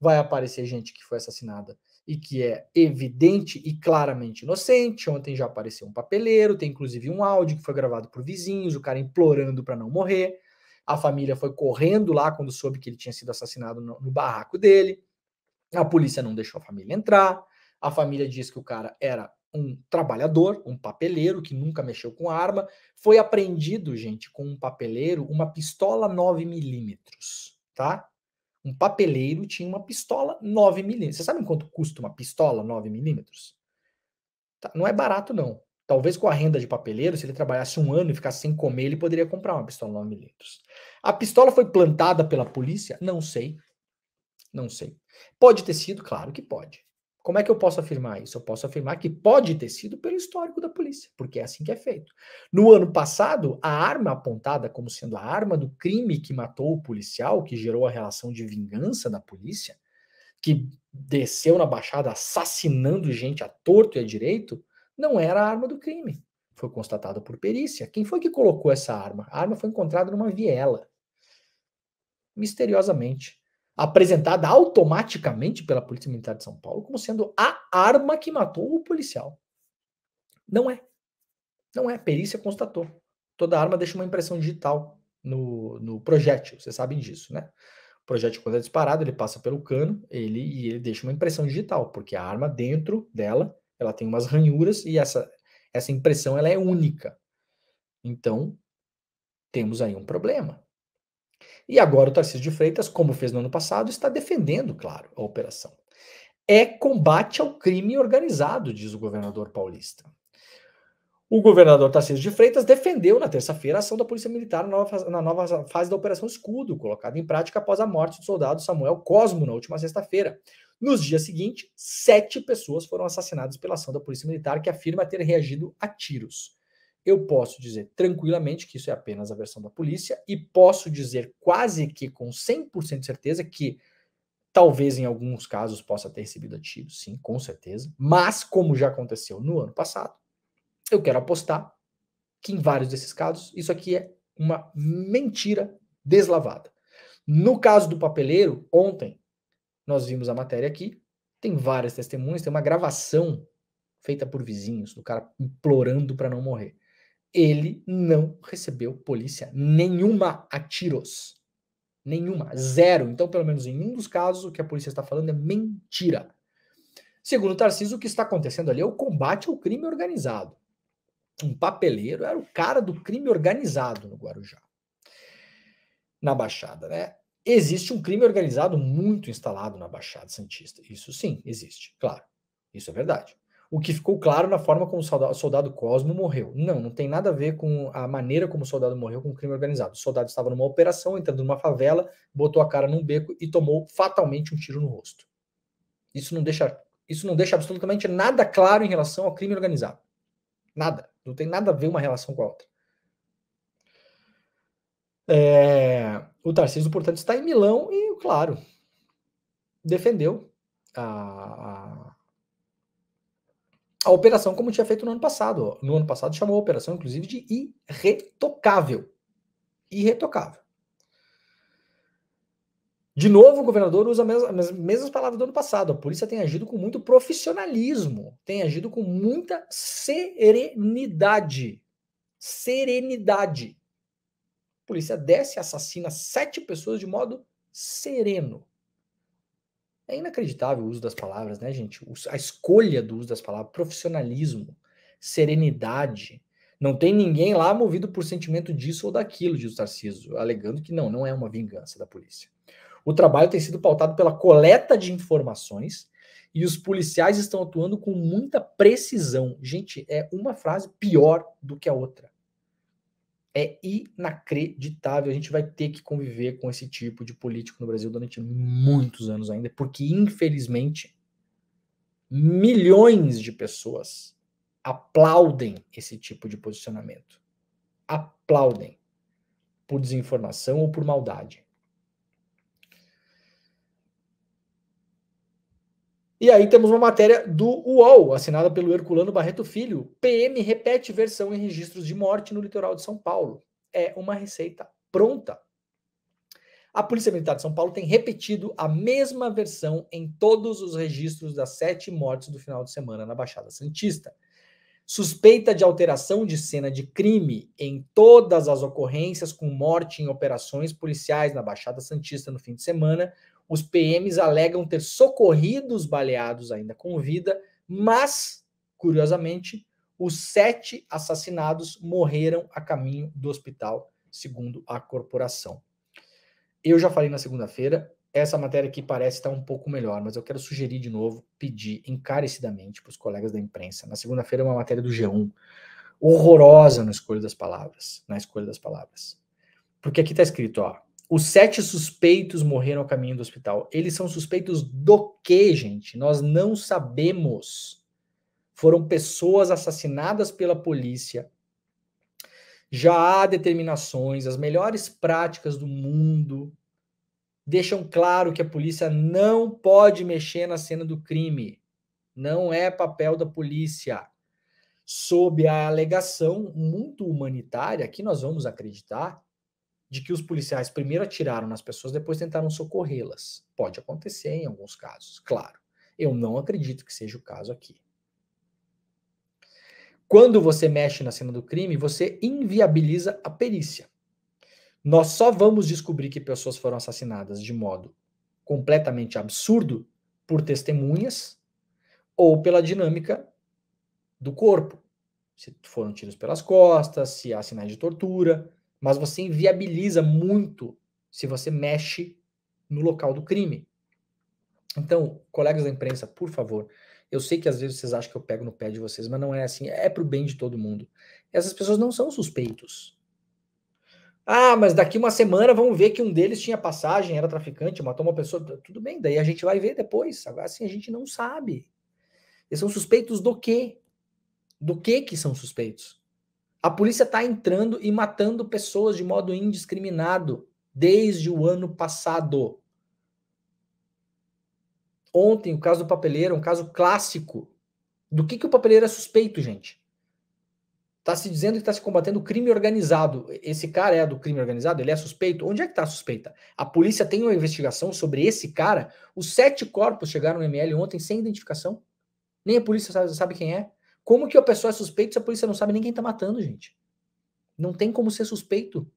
vai aparecer gente que foi assassinada e que é evidente e claramente inocente. Ontem já apareceu um papeleiro, tem inclusive um áudio que foi gravado por vizinhos, o cara implorando para não morrer. A família foi correndo lá quando soube que ele tinha sido assassinado no, no barraco dele. A polícia não deixou a família entrar. A família diz que o cara era um trabalhador, um papeleiro que nunca mexeu com arma, foi apreendido, gente, com um papeleiro, uma pistola 9 milímetros, tá? Um papeleiro tinha uma pistola 9 milímetros. Você sabe quanto custa uma pistola 9 milímetros? Tá? Não é barato, não. Talvez com a renda de papeleiro, se ele trabalhasse um ano e ficasse sem comer, ele poderia comprar uma pistola 9mm. A pistola foi plantada pela polícia? Não sei. Não sei. Pode ter sido? Claro que pode. Como é que eu posso afirmar isso? Eu posso afirmar que pode ter sido pelo histórico da polícia, porque é assim que é feito. No ano passado, a arma apontada como sendo a arma do crime que matou o policial, que gerou a relação de vingança da polícia, que desceu na baixada assassinando gente a torto e a direito, não era a arma do crime. Foi constatado por perícia. Quem foi que colocou essa arma? A arma foi encontrada numa viela. Misteriosamente. Apresentada automaticamente pela Polícia Militar de São Paulo como sendo a arma que matou o policial. Não é. Não é. Perícia constatou. Toda arma deixa uma impressão digital no, no projétil. Vocês sabem disso, né? O projétil, quando é disparado, ele passa pelo cano ele, e ele deixa uma impressão digital, porque a arma dentro dela ela tem umas ranhuras e essa, essa impressão ela é única. Então, temos aí um problema. E agora o Tarcísio de Freitas, como fez no ano passado, está defendendo, claro, a operação. É combate ao crime organizado, diz o governador paulista. O governador Tarcísio de Freitas defendeu na terça-feira a ação da Polícia Militar na nova, na nova fase da Operação Escudo, colocada em prática após a morte do soldado Samuel Cosmo na última sexta-feira. Nos dias seguintes, sete pessoas foram assassinadas pela ação da Polícia Militar, que afirma ter reagido a tiros. Eu posso dizer tranquilamente que isso é apenas a versão da polícia e posso dizer quase que com 100% de certeza que talvez em alguns casos possa ter recebido a tiros, sim, com certeza. Mas, como já aconteceu no ano passado, eu quero apostar que em vários desses casos isso aqui é uma mentira deslavada. No caso do papeleiro, ontem nós vimos a matéria aqui, tem várias testemunhas, tem uma gravação feita por vizinhos, do cara implorando para não morrer. Ele não recebeu polícia nenhuma a tiros. Nenhuma, zero. Então, pelo menos em um dos casos, o que a polícia está falando é mentira. Segundo Tarcísio, o que está acontecendo ali é o combate ao crime organizado. Um papeleiro era o cara do crime organizado no Guarujá. Na Baixada, né? Existe um crime organizado muito instalado na Baixada Santista. Isso sim, existe, claro. Isso é verdade. O que ficou claro na forma como o soldado Cosmo morreu. Não, não tem nada a ver com a maneira como o soldado morreu com o crime organizado. O soldado estava numa operação, entrando numa favela, botou a cara num beco e tomou fatalmente um tiro no rosto. Isso não deixa, isso não deixa absolutamente nada claro em relação ao crime organizado. Nada. Não tem nada a ver uma relação com a outra. É... O Tarcísio, portanto, está em Milão e, claro, defendeu a, a operação como tinha feito no ano passado. No ano passado chamou a operação, inclusive, de irretocável. Irretocável. De novo, o governador usa as mesmas palavras do ano passado. A polícia tem agido com muito profissionalismo, tem agido com muita serenidade. Serenidade polícia desce e assassina sete pessoas de modo sereno. É inacreditável o uso das palavras, né, gente? A escolha do uso das palavras, profissionalismo, serenidade. Não tem ninguém lá movido por sentimento disso ou daquilo, diz o Tarcísio, alegando que não, não é uma vingança da polícia. O trabalho tem sido pautado pela coleta de informações e os policiais estão atuando com muita precisão. Gente, é uma frase pior do que a outra é inacreditável. A gente vai ter que conviver com esse tipo de político no Brasil durante muitos anos ainda, porque infelizmente milhões de pessoas aplaudem esse tipo de posicionamento. Aplaudem por desinformação ou por maldade. E aí temos uma matéria do UOL, assinada pelo Herculano Barreto Filho. PM repete versão em registros de morte no litoral de São Paulo. É uma receita pronta. A Polícia Militar de São Paulo tem repetido a mesma versão em todos os registros das sete mortes do final de semana na Baixada Santista. Suspeita de alteração de cena de crime em todas as ocorrências com morte em operações policiais na Baixada Santista no fim de semana os PMs alegam ter socorrido os baleados ainda com vida, mas, curiosamente, os sete assassinados morreram a caminho do hospital, segundo a corporação. Eu já falei na segunda-feira, essa matéria aqui parece estar um pouco melhor, mas eu quero sugerir de novo, pedir encarecidamente para os colegas da imprensa. Na segunda-feira, é uma matéria do G1, horrorosa na escolha das palavras, na escolha das palavras. Porque aqui está escrito, ó, os sete suspeitos morreram ao caminho do hospital. Eles são suspeitos do que, gente? Nós não sabemos. Foram pessoas assassinadas pela polícia. Já há determinações, as melhores práticas do mundo deixam claro que a polícia não pode mexer na cena do crime. Não é papel da polícia. Sob a alegação muito humanitária, que nós vamos acreditar, de que os policiais primeiro atiraram nas pessoas, depois tentaram socorrê-las. Pode acontecer em alguns casos, claro. Eu não acredito que seja o caso aqui. Quando você mexe na cena do crime, você inviabiliza a perícia. Nós só vamos descobrir que pessoas foram assassinadas de modo completamente absurdo por testemunhas ou pela dinâmica do corpo. Se foram tiros pelas costas, se há sinais de tortura, mas você inviabiliza muito se você mexe no local do crime. Então, colegas da imprensa, por favor, eu sei que às vezes vocês acham que eu pego no pé de vocês, mas não é assim, é pro bem de todo mundo. Essas pessoas não são suspeitos. Ah, mas daqui uma semana vamos ver que um deles tinha passagem, era traficante, matou uma pessoa. Tudo bem, daí a gente vai ver depois. Agora sim a gente não sabe. Eles são suspeitos do quê? Do que que são suspeitos? A polícia está entrando e matando pessoas de modo indiscriminado desde o ano passado. Ontem, o caso do papeleiro, é um caso clássico. Do que, que o papeleiro é suspeito, gente? Está se dizendo que está se combatendo crime organizado. Esse cara é do crime organizado? Ele é suspeito? Onde é que está a suspeita? A polícia tem uma investigação sobre esse cara? Os sete corpos chegaram no ML ontem sem identificação? Nem a polícia sabe, sabe quem é? Como que a pessoa é suspeita se a polícia não sabe nem quem tá matando, gente? Não tem como ser suspeito.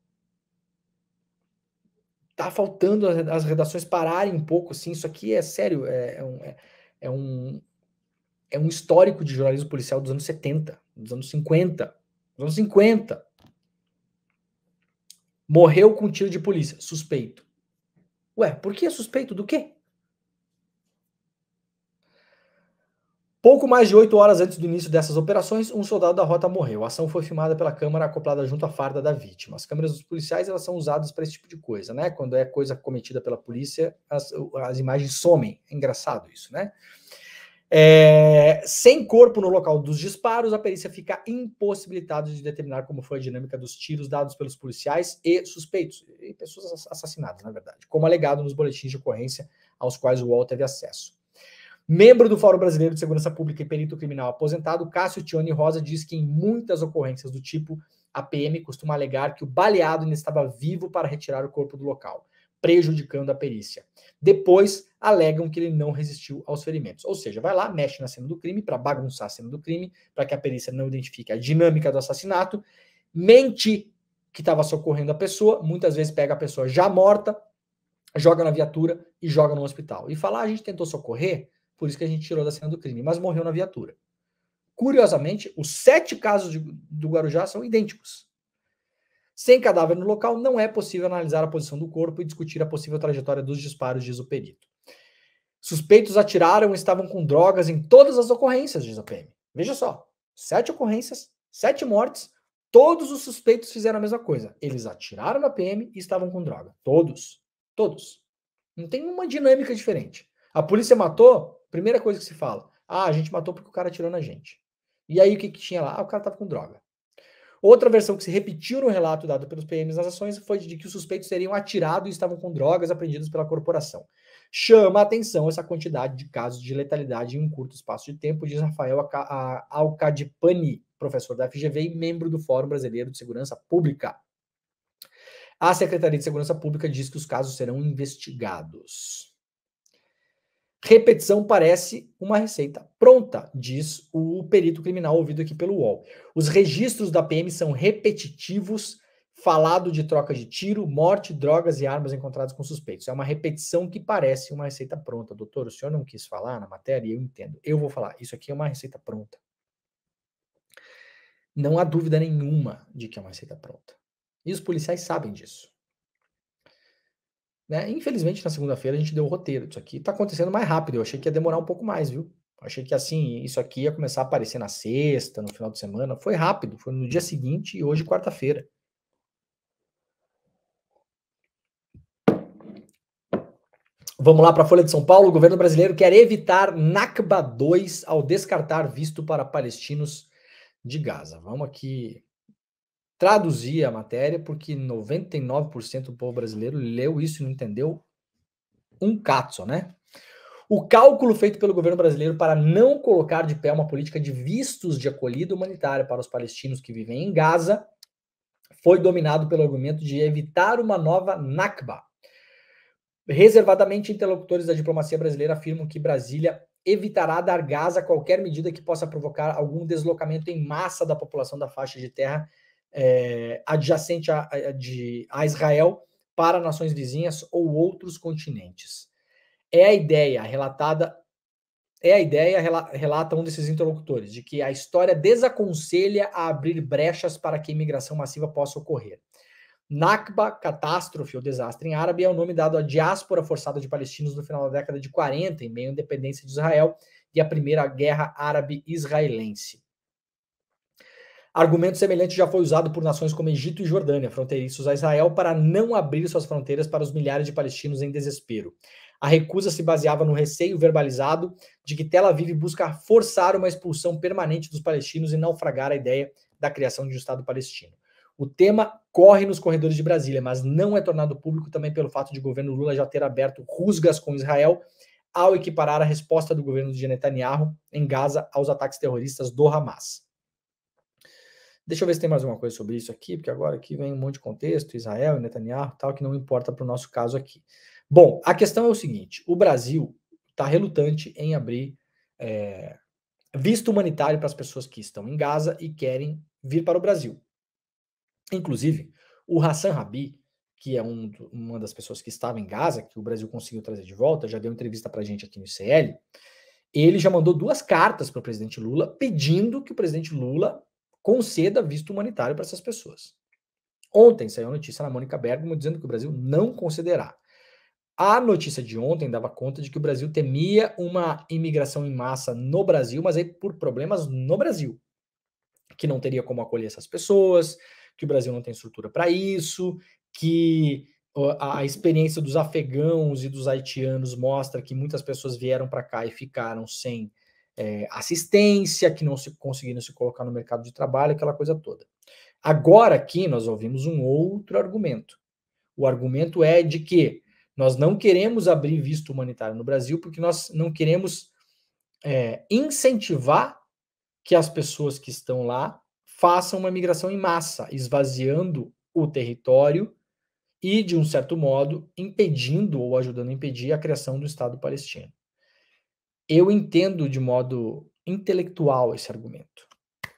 Tá faltando as redações pararem um pouco, assim. Isso aqui é sério, é, é, um, é, é um, é um histórico de jornalismo policial dos anos 70, dos anos 50. Dos anos 50. Morreu com um tiro de polícia, suspeito. Ué, por que é suspeito do quê? Pouco mais de oito horas antes do início dessas operações, um soldado da rota morreu. A ação foi filmada pela câmera acoplada junto à farda da vítima. As câmeras dos policiais elas são usadas para esse tipo de coisa, né? Quando é coisa cometida pela polícia, as, as imagens somem. É engraçado isso, né? É, sem corpo no local dos disparos, a perícia fica impossibilitada de determinar como foi a dinâmica dos tiros dados pelos policiais e suspeitos, e pessoas assassinadas, na verdade, como alegado nos boletins de ocorrência aos quais o UOL teve acesso. Membro do Fórum Brasileiro de Segurança Pública e perito criminal aposentado, Cássio Tione Rosa diz que em muitas ocorrências do tipo, a PM costuma alegar que o baleado ainda estava vivo para retirar o corpo do local, prejudicando a perícia. Depois, alegam que ele não resistiu aos ferimentos. Ou seja, vai lá, mexe na cena do crime para bagunçar a cena do crime, para que a perícia não identifique a dinâmica do assassinato, mente que estava socorrendo a pessoa, muitas vezes pega a pessoa já morta, joga na viatura e joga no hospital. E fala, ah, a gente tentou socorrer, por isso que a gente tirou da cena do crime, mas morreu na viatura. Curiosamente, os sete casos de, do Guarujá são idênticos. Sem cadáver no local, não é possível analisar a posição do corpo e discutir a possível trajetória dos disparos, diz o perito. Suspeitos atiraram e estavam com drogas em todas as ocorrências, diz a PM. Veja só, sete ocorrências, sete mortes, todos os suspeitos fizeram a mesma coisa. Eles atiraram na PM e estavam com droga. Todos. Todos. Não tem uma dinâmica diferente. A polícia matou Primeira coisa que se fala: ah, a gente matou porque o cara atirou na gente. E aí o que, que tinha lá? Ah, o cara estava com droga. Outra versão que se repetiu no relato dado pelos PMs nas ações foi de que os suspeitos seriam atirados e estavam com drogas apreendidas pela corporação. Chama a atenção essa quantidade de casos de letalidade em um curto espaço de tempo, diz Rafael Alcadipani, professor da FGV e membro do Fórum Brasileiro de Segurança Pública. A Secretaria de Segurança Pública diz que os casos serão investigados. Repetição parece uma receita pronta, diz o perito criminal ouvido aqui pelo UOL. Os registros da PM são repetitivos, falado de troca de tiro, morte, drogas e armas encontradas com suspeitos. É uma repetição que parece uma receita pronta. Doutor, o senhor não quis falar na matéria? Eu entendo. Eu vou falar. Isso aqui é uma receita pronta. Não há dúvida nenhuma de que é uma receita pronta. E os policiais sabem disso. Né? Infelizmente, na segunda-feira a gente deu o roteiro. Isso aqui está acontecendo mais rápido. Eu achei que ia demorar um pouco mais, viu? Eu achei que assim, isso aqui ia começar a aparecer na sexta, no final de semana. Foi rápido, foi no dia seguinte e hoje, quarta-feira. Vamos lá para a Folha de São Paulo. O governo brasileiro quer evitar NACBA 2 ao descartar visto para palestinos de Gaza. Vamos aqui traduzir a matéria, porque 99% do povo brasileiro leu isso e não entendeu um cato né? O cálculo feito pelo governo brasileiro para não colocar de pé uma política de vistos de acolhida humanitária para os palestinos que vivem em Gaza foi dominado pelo argumento de evitar uma nova Nakba. Reservadamente, interlocutores da diplomacia brasileira afirmam que Brasília evitará dar Gaza qualquer medida que possa provocar algum deslocamento em massa da população da faixa de terra é, adjacente a, a, de, a Israel para nações vizinhas ou outros continentes. É a ideia relatada, é a ideia, relata um desses interlocutores, de que a história desaconselha a abrir brechas para que a imigração massiva possa ocorrer. Nakba, catástrofe ou desastre em árabe, é o nome dado à diáspora forçada de palestinos no final da década de 40, em meio à independência de Israel e à Primeira Guerra Árabe-Israelense. Argumento semelhante já foi usado por nações como Egito e Jordânia, fronteiriços a Israel, para não abrir suas fronteiras para os milhares de palestinos em desespero. A recusa se baseava no receio verbalizado de que Tel Aviv busca forçar uma expulsão permanente dos palestinos e naufragar a ideia da criação de um Estado palestino. O tema corre nos corredores de Brasília, mas não é tornado público também pelo fato de o governo Lula já ter aberto rusgas com Israel ao equiparar a resposta do governo de Netanyahu em Gaza aos ataques terroristas do Hamas. Deixa eu ver se tem mais alguma coisa sobre isso aqui, porque agora aqui vem um monte de contexto, Israel, Netanyahu, tal, que não importa para o nosso caso aqui. Bom, a questão é o seguinte: o Brasil está relutante em abrir é, visto humanitário para as pessoas que estão em Gaza e querem vir para o Brasil. Inclusive, o Hassan Rabi, que é um, uma das pessoas que estava em Gaza, que o Brasil conseguiu trazer de volta, já deu entrevista para a gente aqui no ICL, ele já mandou duas cartas para o presidente Lula pedindo que o presidente Lula conceda visto humanitário para essas pessoas. Ontem saiu a notícia na Mônica Bergamo dizendo que o Brasil não concederá. A notícia de ontem dava conta de que o Brasil temia uma imigração em massa no Brasil, mas aí por problemas no Brasil, que não teria como acolher essas pessoas, que o Brasil não tem estrutura para isso, que a experiência dos afegãos e dos haitianos mostra que muitas pessoas vieram para cá e ficaram sem é, assistência, que não se conseguiram se colocar no mercado de trabalho, aquela coisa toda. Agora aqui nós ouvimos um outro argumento. O argumento é de que nós não queremos abrir visto humanitário no Brasil porque nós não queremos é, incentivar que as pessoas que estão lá façam uma migração em massa, esvaziando o território e, de um certo modo, impedindo ou ajudando a impedir a criação do Estado palestino eu entendo de modo intelectual esse argumento,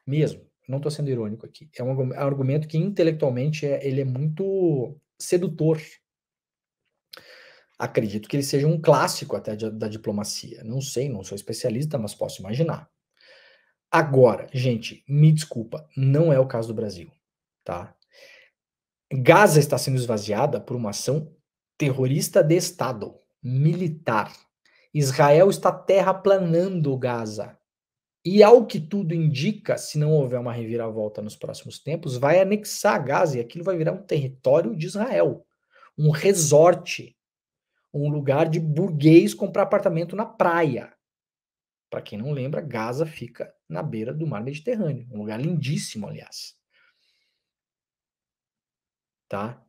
mesmo. Não estou sendo irônico aqui. É um argumento que intelectualmente é, ele é muito sedutor. Acredito que ele seja um clássico até de, da diplomacia. Não sei, não sou especialista, mas posso imaginar. Agora, gente, me desculpa, não é o caso do Brasil, tá? Gaza está sendo esvaziada por uma ação terrorista de Estado, militar, Israel está terraplanando Gaza. E ao que tudo indica, se não houver uma reviravolta nos próximos tempos, vai anexar Gaza e aquilo vai virar um território de Israel, um resort, um lugar de burguês comprar apartamento na praia. Para quem não lembra, Gaza fica na beira do mar Mediterrâneo, um lugar lindíssimo, aliás. Tá?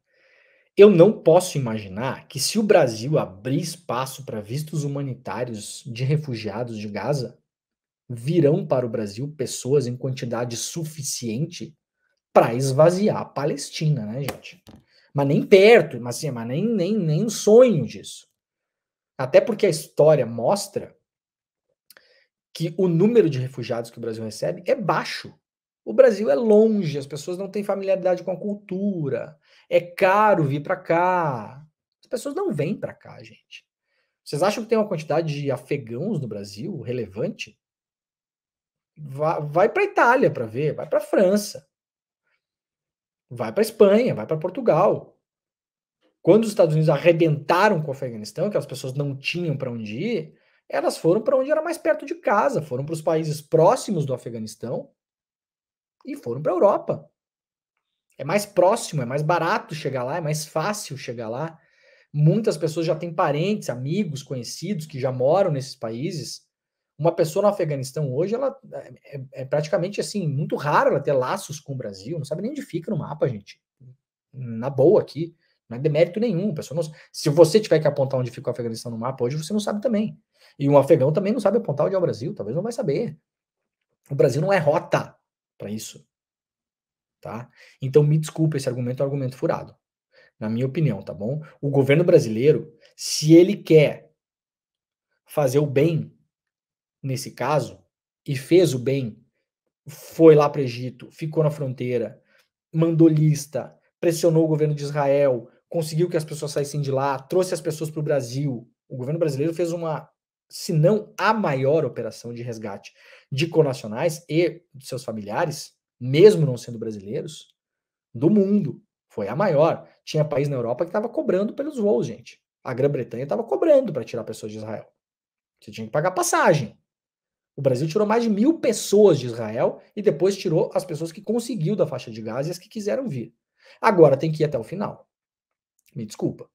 Eu não posso imaginar que, se o Brasil abrir espaço para vistos humanitários de refugiados de Gaza, virão para o Brasil pessoas em quantidade suficiente para esvaziar a Palestina, né, gente? Mas nem perto, mas, assim, mas nem, nem, nem sonho disso. Até porque a história mostra que o número de refugiados que o Brasil recebe é baixo. O Brasil é longe, as pessoas não têm familiaridade com a cultura, é caro vir para cá. As pessoas não vêm para cá, gente. Vocês acham que tem uma quantidade de afegãos no Brasil relevante? Vai, vai para Itália para ver, vai para França, vai para Espanha, vai para Portugal. Quando os Estados Unidos arrebentaram com o Afeganistão, que as pessoas não tinham para onde ir, elas foram para onde era mais perto de casa, foram para os países próximos do Afeganistão e foram para a Europa. É mais próximo, é mais barato chegar lá, é mais fácil chegar lá. Muitas pessoas já têm parentes, amigos, conhecidos que já moram nesses países. Uma pessoa no Afeganistão hoje, ela é, é, é praticamente assim, muito raro ela ter laços com o Brasil, não sabe nem onde fica no mapa, gente. Na boa aqui, não é demérito nenhum. Pessoa não... Se você tiver que apontar onde fica o Afeganistão no mapa hoje, você não sabe também. E um afegão também não sabe apontar onde é o Brasil, talvez não vai saber. O Brasil não é rota para isso tá? Então me desculpa, esse argumento é um argumento furado, na minha opinião, tá bom? O governo brasileiro, se ele quer fazer o bem nesse caso e fez o bem, foi lá para o Egito, ficou na fronteira, mandou lista, pressionou o governo de Israel, conseguiu que as pessoas saíssem de lá, trouxe as pessoas para o Brasil. O governo brasileiro fez uma, se não a maior operação de resgate de conacionais e de seus familiares mesmo não sendo brasileiros, do mundo. Foi a maior. Tinha país na Europa que estava cobrando pelos voos, gente. A Grã-Bretanha estava cobrando para tirar pessoas de Israel. Você tinha que pagar passagem. O Brasil tirou mais de mil pessoas de Israel e depois tirou as pessoas que conseguiu da faixa de Gaza e as que quiseram vir. Agora tem que ir até o final. Me desculpa.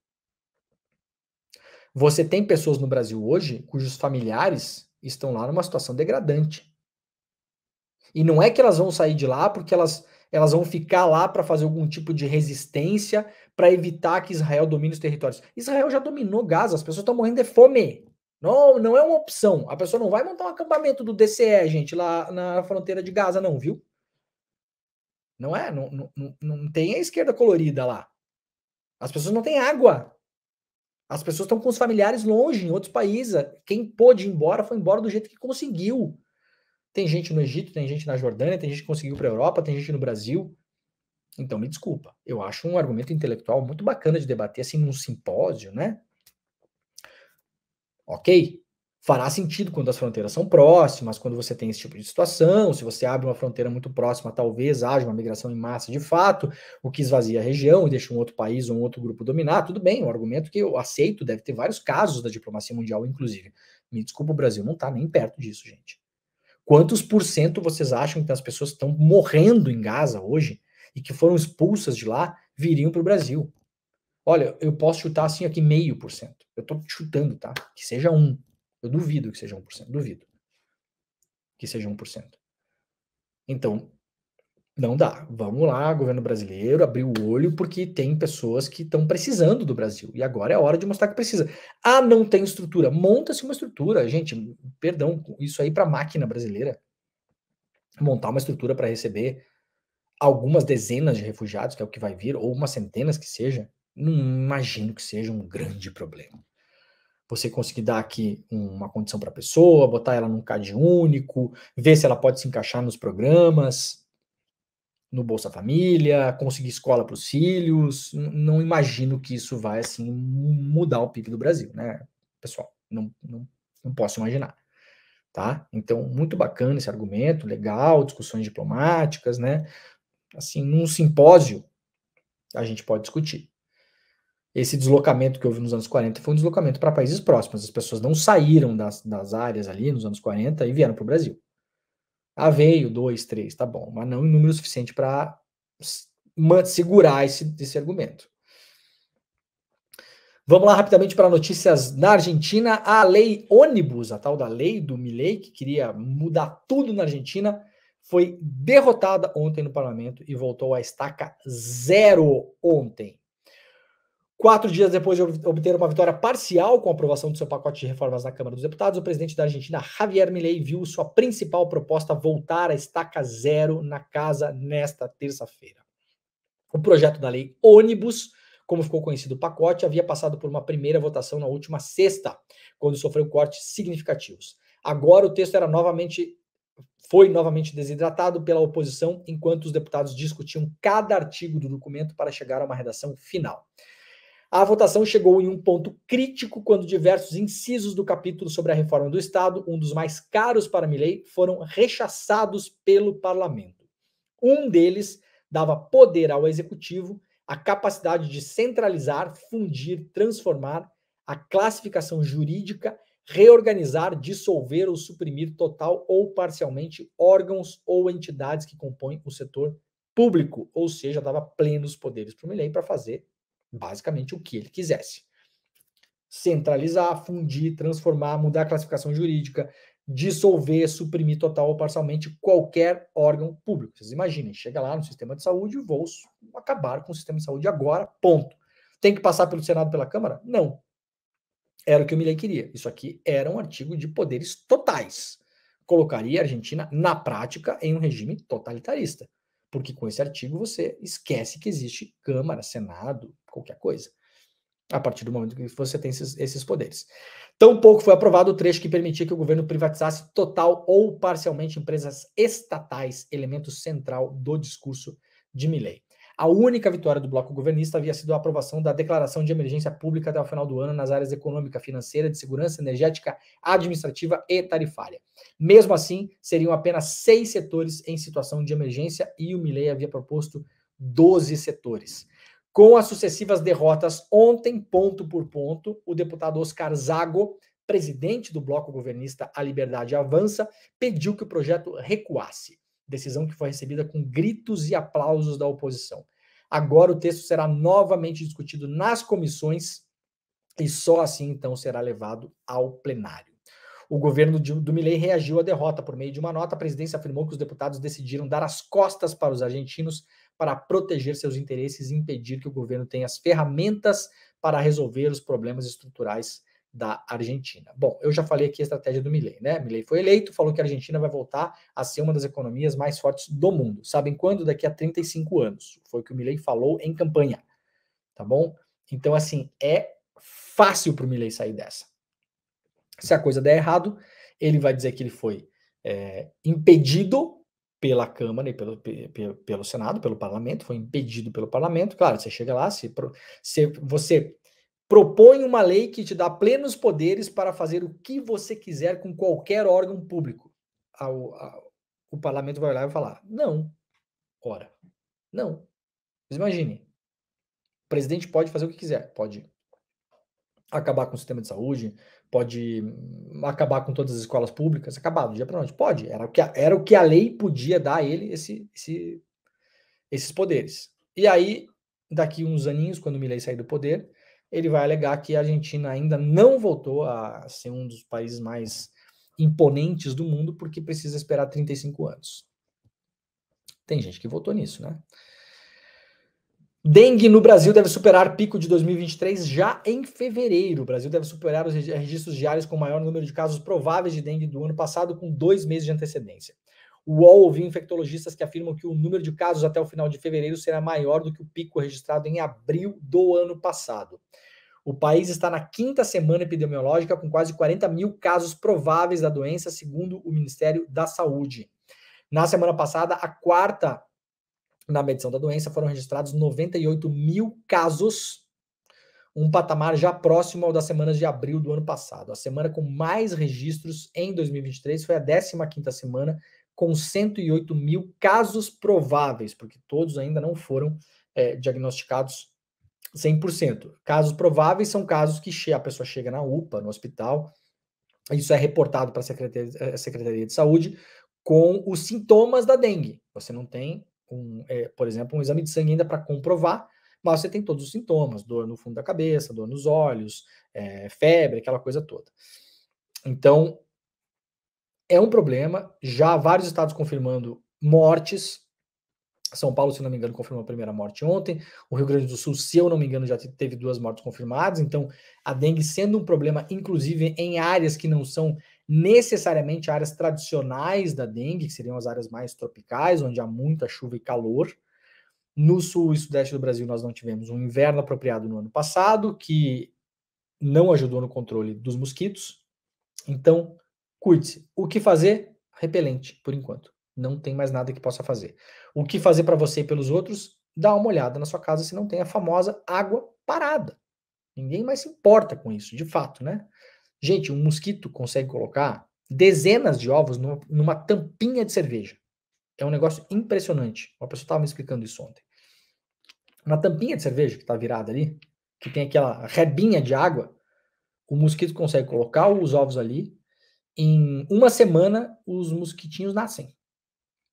Você tem pessoas no Brasil hoje cujos familiares estão lá numa situação degradante. E não é que elas vão sair de lá porque elas, elas vão ficar lá para fazer algum tipo de resistência para evitar que Israel domine os territórios. Israel já dominou Gaza, as pessoas estão morrendo de fome. Não, não é uma opção. A pessoa não vai montar um acampamento do DCE, gente, lá na fronteira de Gaza, não, viu? Não é? Não, não, não tem a esquerda colorida lá. As pessoas não têm água. As pessoas estão com os familiares longe, em outros países. Quem pôde ir embora foi embora do jeito que conseguiu. Tem gente no Egito, tem gente na Jordânia, tem gente que conseguiu para a Europa, tem gente no Brasil. Então, me desculpa. Eu acho um argumento intelectual muito bacana de debater assim num simpósio, né? Ok, fará sentido quando as fronteiras são próximas, quando você tem esse tipo de situação, se você abre uma fronteira muito próxima, talvez haja uma migração em massa de fato, o que esvazia a região e deixa um outro país ou um outro grupo dominar, tudo bem, um argumento que eu aceito, deve ter vários casos da diplomacia mundial, inclusive. Me desculpa, o Brasil não está nem perto disso, gente. Quantos por cento vocês acham que as pessoas que estão morrendo em Gaza hoje e que foram expulsas de lá viriam para o Brasil? Olha, eu posso chutar assim aqui meio por cento. Eu estou chutando, tá? Que seja um. Eu duvido que seja um por cento. Duvido que seja um por cento. Então, não dá. Vamos lá, governo brasileiro, abrir o olho, porque tem pessoas que estão precisando do Brasil. E agora é hora de mostrar que precisa. Ah, não tem estrutura. Monta-se uma estrutura. Gente, perdão, isso aí para máquina brasileira. Montar uma estrutura para receber algumas dezenas de refugiados, que é o que vai vir, ou umas centenas que seja, não imagino que seja um grande problema. Você conseguir dar aqui uma condição para a pessoa, botar ela num CAD único, ver se ela pode se encaixar nos programas no Bolsa Família, conseguir escola para os filhos. Não imagino que isso vai assim mudar o PIB do Brasil, né, pessoal? Não, não, não posso imaginar. Tá? Então, muito bacana esse argumento, legal, discussões diplomáticas, né? Assim, num simpósio, a gente pode discutir. Esse deslocamento que houve nos anos 40 foi um deslocamento para países próximos. As pessoas não saíram das, das áreas ali nos anos 40 e vieram para o Brasil. Ah, veio, dois, três, tá bom, mas não em número suficiente para segurar esse, esse argumento. Vamos lá rapidamente para notícias na Argentina. A lei ônibus, a tal da lei do Milei, que queria mudar tudo na Argentina, foi derrotada ontem no parlamento e voltou à estaca zero ontem. Quatro dias depois de obter uma vitória parcial com a aprovação do seu pacote de reformas na Câmara dos Deputados, o presidente da Argentina, Javier Milei, viu sua principal proposta voltar à estaca zero na casa nesta terça-feira. O projeto da lei ônibus, como ficou conhecido o pacote, havia passado por uma primeira votação na última sexta, quando sofreu cortes significativos. Agora o texto era novamente foi novamente desidratado pela oposição enquanto os deputados discutiam cada artigo do documento para chegar a uma redação final. A votação chegou em um ponto crítico quando diversos incisos do capítulo sobre a reforma do Estado, um dos mais caros para Milley, foram rechaçados pelo parlamento. Um deles dava poder ao executivo a capacidade de centralizar, fundir, transformar a classificação jurídica, reorganizar, dissolver ou suprimir total ou parcialmente órgãos ou entidades que compõem o setor público, ou seja, dava plenos poderes para o Milley para fazer basicamente o que ele quisesse. Centralizar, fundir, transformar, mudar a classificação jurídica, dissolver, suprimir total ou parcialmente qualquer órgão público. Vocês imaginem, chega lá no sistema de saúde, vou acabar com o sistema de saúde agora, ponto. Tem que passar pelo Senado pela Câmara? Não. Era o que o Milley queria. Isso aqui era um artigo de poderes totais. Colocaria a Argentina, na prática, em um regime totalitarista. Porque com esse artigo você esquece que existe Câmara, Senado, qualquer coisa. A partir do momento que você tem esses, esses poderes. Tampouco foi aprovado o trecho que permitia que o governo privatizasse total ou parcialmente empresas estatais, elemento central do discurso de Milley. A única vitória do bloco governista havia sido a aprovação da declaração de emergência pública até o final do ano nas áreas econômica, financeira, de segurança, energética, administrativa e tarifária. Mesmo assim, seriam apenas seis setores em situação de emergência e o Milley havia proposto 12 setores. Com as sucessivas derrotas ontem, ponto por ponto, o deputado Oscar Zago, presidente do bloco governista A Liberdade Avança, pediu que o projeto recuasse. Decisão que foi recebida com gritos e aplausos da oposição. Agora o texto será novamente discutido nas comissões e só assim então será levado ao plenário. O governo do Milei reagiu à derrota por meio de uma nota. A presidência afirmou que os deputados decidiram dar as costas para os argentinos para proteger seus interesses e impedir que o governo tenha as ferramentas para resolver os problemas estruturais da Argentina. Bom, eu já falei aqui a estratégia do Milley, né? Milley foi eleito, falou que a Argentina vai voltar a ser uma das economias mais fortes do mundo. Sabem quando? Daqui a 35 anos. Foi o que o Milley falou em campanha. Tá bom? Então, assim, é fácil para o Milley sair dessa. Se a coisa der errado, ele vai dizer que ele foi é, impedido pela Câmara e pelo, pelo, pelo Senado, pelo Parlamento, foi impedido pelo Parlamento. Claro, você chega lá, se, se você propõe uma lei que te dá plenos poderes para fazer o que você quiser com qualquer órgão público. Ao, o parlamento vai olhar e vai falar: não, ora, não. Mas imagine, o presidente pode fazer o que quiser, pode acabar com o sistema de saúde, pode acabar com todas as escolas públicas, acabar do dia para noite. Pode, era o que a, era o que a lei podia dar a ele esse, esse, esses poderes. E aí, daqui uns aninhos, quando o Milei sair do poder, ele vai alegar que a Argentina ainda não voltou a ser um dos países mais imponentes do mundo porque precisa esperar 35 anos. Tem gente que votou nisso, né? Dengue no Brasil deve superar pico de 2023 já em fevereiro. O Brasil deve superar os registros diários com maior número de casos prováveis de dengue do ano passado, com dois meses de antecedência. O UOL ouviu infectologistas que afirmam que o número de casos até o final de fevereiro será maior do que o pico registrado em abril do ano passado. O país está na quinta semana epidemiológica, com quase 40 mil casos prováveis da doença, segundo o Ministério da Saúde. Na semana passada, a quarta na medição da doença foram registrados 98 mil casos, um patamar já próximo ao das semanas de abril do ano passado. A semana com mais registros em 2023 foi a 15ª semana, com 108 mil casos prováveis, porque todos ainda não foram é, diagnosticados 100%. Casos prováveis são casos que a pessoa chega na UPA, no hospital, isso é reportado para a é, Secretaria de Saúde, com os sintomas da dengue. Você não tem com, é, por exemplo, um exame de sangue ainda para comprovar, mas você tem todos os sintomas: dor no fundo da cabeça, dor nos olhos, é, febre, aquela coisa toda. Então, é um problema. Já vários estados confirmando mortes. São Paulo, se não me engano, confirmou a primeira morte ontem. O Rio Grande do Sul, se eu não me engano, já teve duas mortes confirmadas. Então, a dengue sendo um problema, inclusive em áreas que não são necessariamente áreas tradicionais da dengue, que seriam as áreas mais tropicais, onde há muita chuva e calor. No sul e sudeste do Brasil, nós não tivemos um inverno apropriado no ano passado, que não ajudou no controle dos mosquitos. Então, cuide-se. O que fazer? Repelente, por enquanto. Não tem mais nada que possa fazer. O que fazer para você e pelos outros? Dá uma olhada na sua casa se não tem a famosa água parada. Ninguém mais se importa com isso, de fato, né? Gente, um mosquito consegue colocar dezenas de ovos numa, tampinha de cerveja. É um negócio impressionante. Uma pessoa estava me explicando isso ontem. Na tampinha de cerveja que está virada ali, que tem aquela rebinha de água, o mosquito consegue colocar os ovos ali. Em uma semana, os mosquitinhos nascem.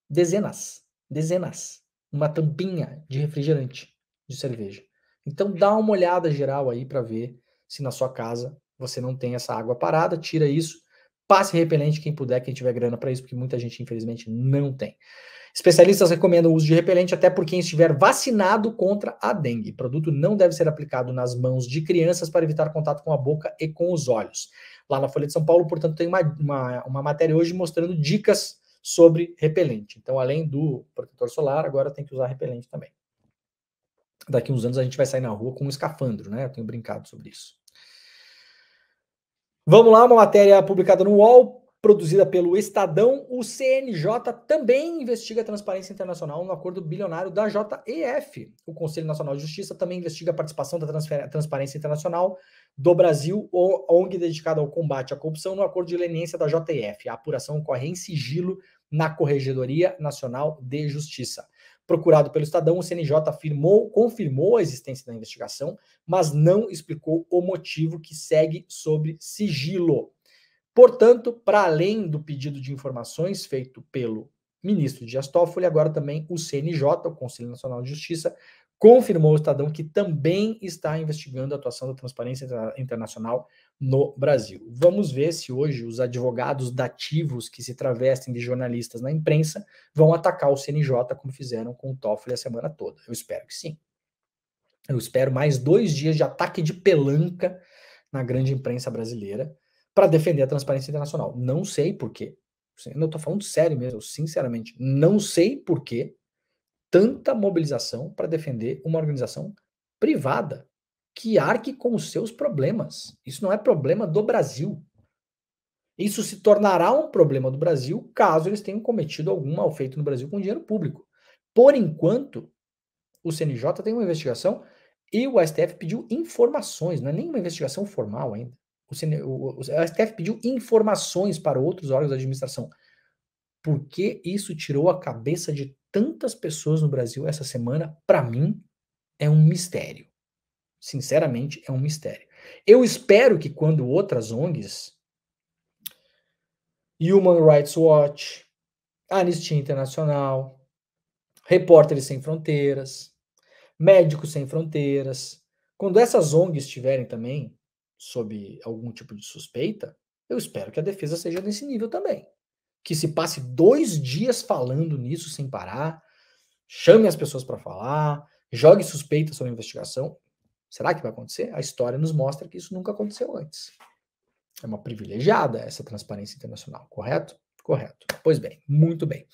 Dezenas. Dezenas. Uma tampinha de refrigerante de cerveja. Então, dá uma olhada geral aí para ver se na sua casa você não tem essa água parada, tira isso, passe repelente quem puder, quem tiver grana para isso, porque muita gente, infelizmente, não tem. Especialistas recomendam o uso de repelente até por quem estiver vacinado contra a dengue. O produto não deve ser aplicado nas mãos de crianças para evitar contato com a boca e com os olhos. Lá na Folha de São Paulo, portanto, tem uma, uma, uma matéria hoje mostrando dicas sobre repelente. Então, além do protetor solar, agora tem que usar repelente também. Daqui uns anos a gente vai sair na rua com um escafandro, né? Eu tenho brincado sobre isso. Vamos lá, uma matéria publicada no UOL, produzida pelo Estadão. O CNJ também investiga a transparência internacional no acordo bilionário da JEF. O Conselho Nacional de Justiça também investiga a participação da Transparência Internacional do Brasil, ONG dedicada ao combate à corrupção, no acordo de leniência da JEF. A apuração ocorre em sigilo na Corregedoria Nacional de Justiça procurado pelo Estadão, o CNJ afirmou, confirmou a existência da investigação, mas não explicou o motivo que segue sobre sigilo. Portanto, para além do pedido de informações feito pelo ministro Dias Toffoli, agora também o CNJ, o Conselho Nacional de Justiça, confirmou o Estadão que também está investigando a atuação da Transparência Internacional no Brasil. Vamos ver se hoje os advogados dativos que se travestem de jornalistas na imprensa vão atacar o CNJ como fizeram com o Toffoli a semana toda. Eu espero que sim. Eu espero mais dois dias de ataque de pelanca na grande imprensa brasileira para defender a transparência internacional. Não sei por quê. Eu estou falando sério mesmo, sinceramente. Não sei por quê tanta mobilização para defender uma organização privada que arque com os seus problemas. Isso não é problema do Brasil. Isso se tornará um problema do Brasil caso eles tenham cometido algum mal feito no Brasil com dinheiro público. Por enquanto, o CNJ tem uma investigação e o STF pediu informações, não é nenhuma investigação formal ainda. O, CN... o, STF pediu informações para outros órgãos da administração. Por que isso tirou a cabeça de tantas pessoas no Brasil essa semana, para mim, é um mistério. Sinceramente, é um mistério. Eu espero que quando outras ONGs, Human Rights Watch, Anistia Internacional, Repórteres Sem Fronteiras, Médicos Sem Fronteiras, quando essas ONGs estiverem também sob algum tipo de suspeita, eu espero que a defesa seja nesse nível também que se passe dois dias falando nisso sem parar, chame as pessoas para falar, jogue suspeitas sobre a investigação. Será que vai acontecer? A história nos mostra que isso nunca aconteceu antes. É uma privilegiada essa transparência internacional, correto? Correto. Pois bem, muito bem.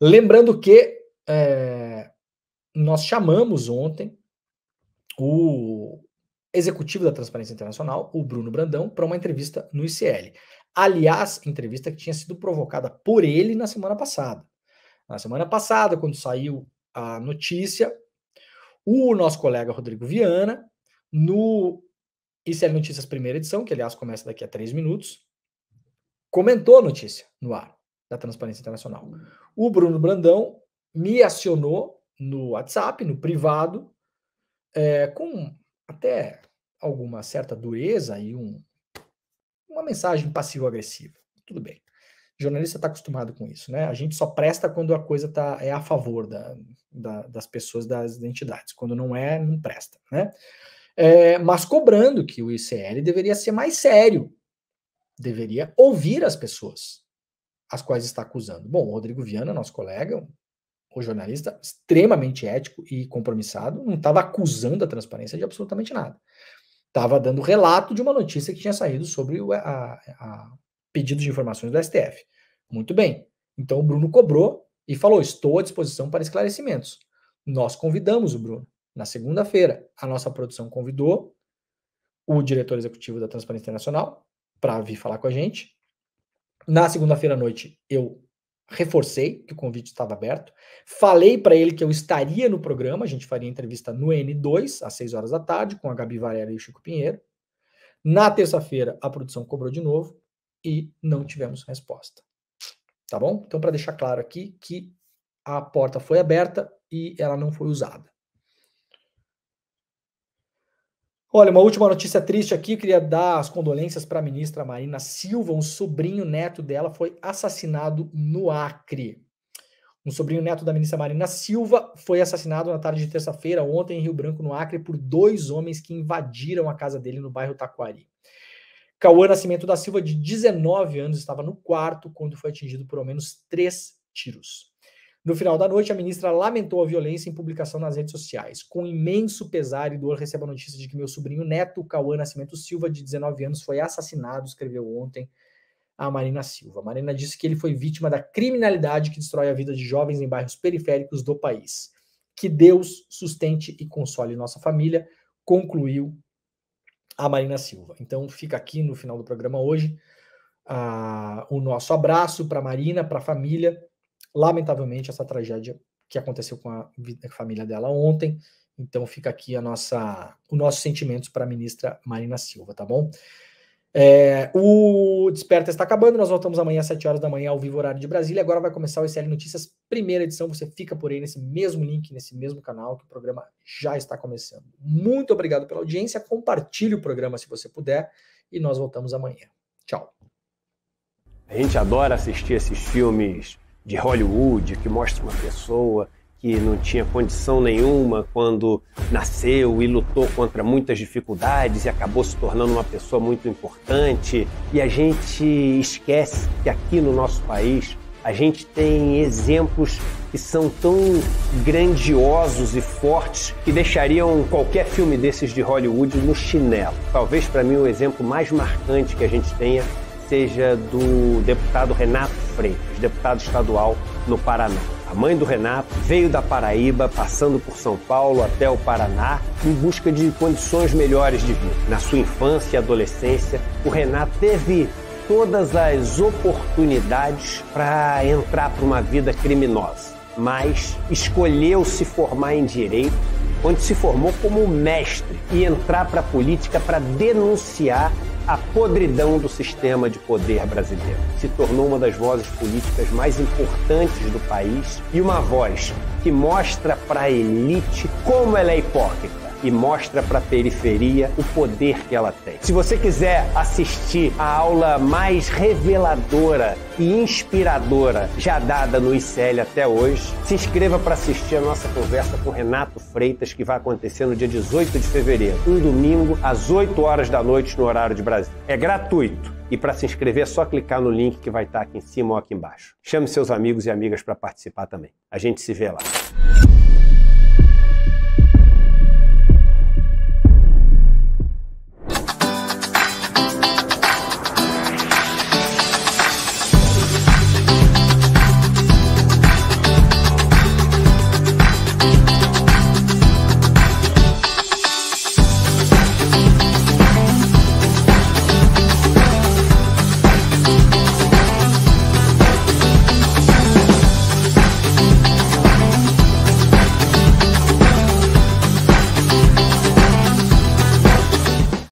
Lembrando que é, nós chamamos ontem o executivo da Transparência Internacional, o Bruno Brandão, para uma entrevista no ICL. Aliás, entrevista que tinha sido provocada por ele na semana passada. Na semana passada, quando saiu a notícia, o nosso colega Rodrigo Viana, no ICL é Notícias primeira edição, que aliás começa daqui a três minutos, comentou a notícia no ar da Transparência Internacional. O Bruno Brandão me acionou no WhatsApp, no privado, é, com até alguma certa dureza e um, uma mensagem passivo-agressiva. Tudo bem. O jornalista está acostumado com isso, né? A gente só presta quando a coisa tá, é a favor da, da, das pessoas, das entidades. Quando não é, não presta, né? É, mas cobrando que o ICL deveria ser mais sério, deveria ouvir as pessoas as quais está acusando. Bom, o Rodrigo Viana, nosso colega, o jornalista extremamente ético e compromissado, não estava acusando a transparência de absolutamente nada estava dando relato de uma notícia que tinha saído sobre o, a, a pedido de informações do STF. Muito bem. Então o Bruno cobrou e falou: Estou à disposição para esclarecimentos. Nós convidamos o Bruno. Na segunda-feira, a nossa produção convidou o diretor executivo da Transparência Internacional para vir falar com a gente. Na segunda-feira à noite, eu reforcei que o convite estava aberto, falei para ele que eu estaria no programa, a gente faria entrevista no N2, às 6 horas da tarde, com a Gabi Varela e o Chico Pinheiro. Na terça-feira, a produção cobrou de novo e não tivemos resposta. Tá bom? Então, para deixar claro aqui que a porta foi aberta e ela não foi usada. Olha, uma última notícia triste aqui, queria dar as condolências para a ministra Marina Silva, um sobrinho neto dela foi assassinado no Acre. Um sobrinho neto da ministra Marina Silva foi assassinado na tarde de terça-feira, ontem em Rio Branco, no Acre, por dois homens que invadiram a casa dele no bairro Taquari. Cauã Nascimento da Silva, de 19 anos, estava no quarto quando foi atingido por ao menos três tiros. No final da noite, a ministra lamentou a violência em publicação nas redes sociais. Com imenso pesar e dor, recebo a notícia de que meu sobrinho neto, Cauã Nascimento Silva, de 19 anos, foi assassinado, escreveu ontem a Marina Silva. A Marina disse que ele foi vítima da criminalidade que destrói a vida de jovens em bairros periféricos do país. Que Deus sustente e console nossa família, concluiu a Marina Silva. Então fica aqui no final do programa hoje uh, o nosso abraço para Marina, para a família lamentavelmente, essa tragédia que aconteceu com a, família dela ontem. Então fica aqui a nossa, o nosso sentimentos para a ministra Marina Silva, tá bom? É, o Desperta está acabando, nós voltamos amanhã às 7 horas da manhã ao vivo horário de Brasília. Agora vai começar o SL Notícias, primeira edição. Você fica por aí nesse mesmo link, nesse mesmo canal, que o programa já está começando. Muito obrigado pela audiência, compartilhe o programa se você puder e nós voltamos amanhã. Tchau. A gente adora assistir esses filmes de Hollywood que mostra uma pessoa que não tinha condição nenhuma quando nasceu e lutou contra muitas dificuldades e acabou se tornando uma pessoa muito importante. E a gente esquece que aqui no nosso país a gente tem exemplos que são tão grandiosos e fortes que deixariam qualquer filme desses de Hollywood no chinelo. Talvez para mim o exemplo mais marcante que a gente tenha seja do deputado Renato Freitas, deputado estadual no Paraná. A mãe do Renato veio da Paraíba, passando por São Paulo até o Paraná, em busca de condições melhores de vida. Na sua infância e adolescência, o Renato teve todas as oportunidades para entrar para uma vida criminosa mas escolheu se formar em direito, onde se formou como mestre e entrar para a política para denunciar a podridão do sistema de poder brasileiro. Se tornou uma das vozes políticas mais importantes do país e uma voz que mostra para a elite como ela é hipócrita e mostra para a periferia o poder que ela tem. Se você quiser assistir a aula mais reveladora e inspiradora já dada no ICL até hoje, se inscreva para assistir a nossa conversa com Renato Freitas, que vai acontecer no dia 18 de fevereiro, um domingo, às 8 horas da noite, no horário de Brasil. É gratuito. E para se inscrever é só clicar no link que vai estar tá aqui em cima ou aqui embaixo. Chame seus amigos e amigas para participar também. A gente se vê lá.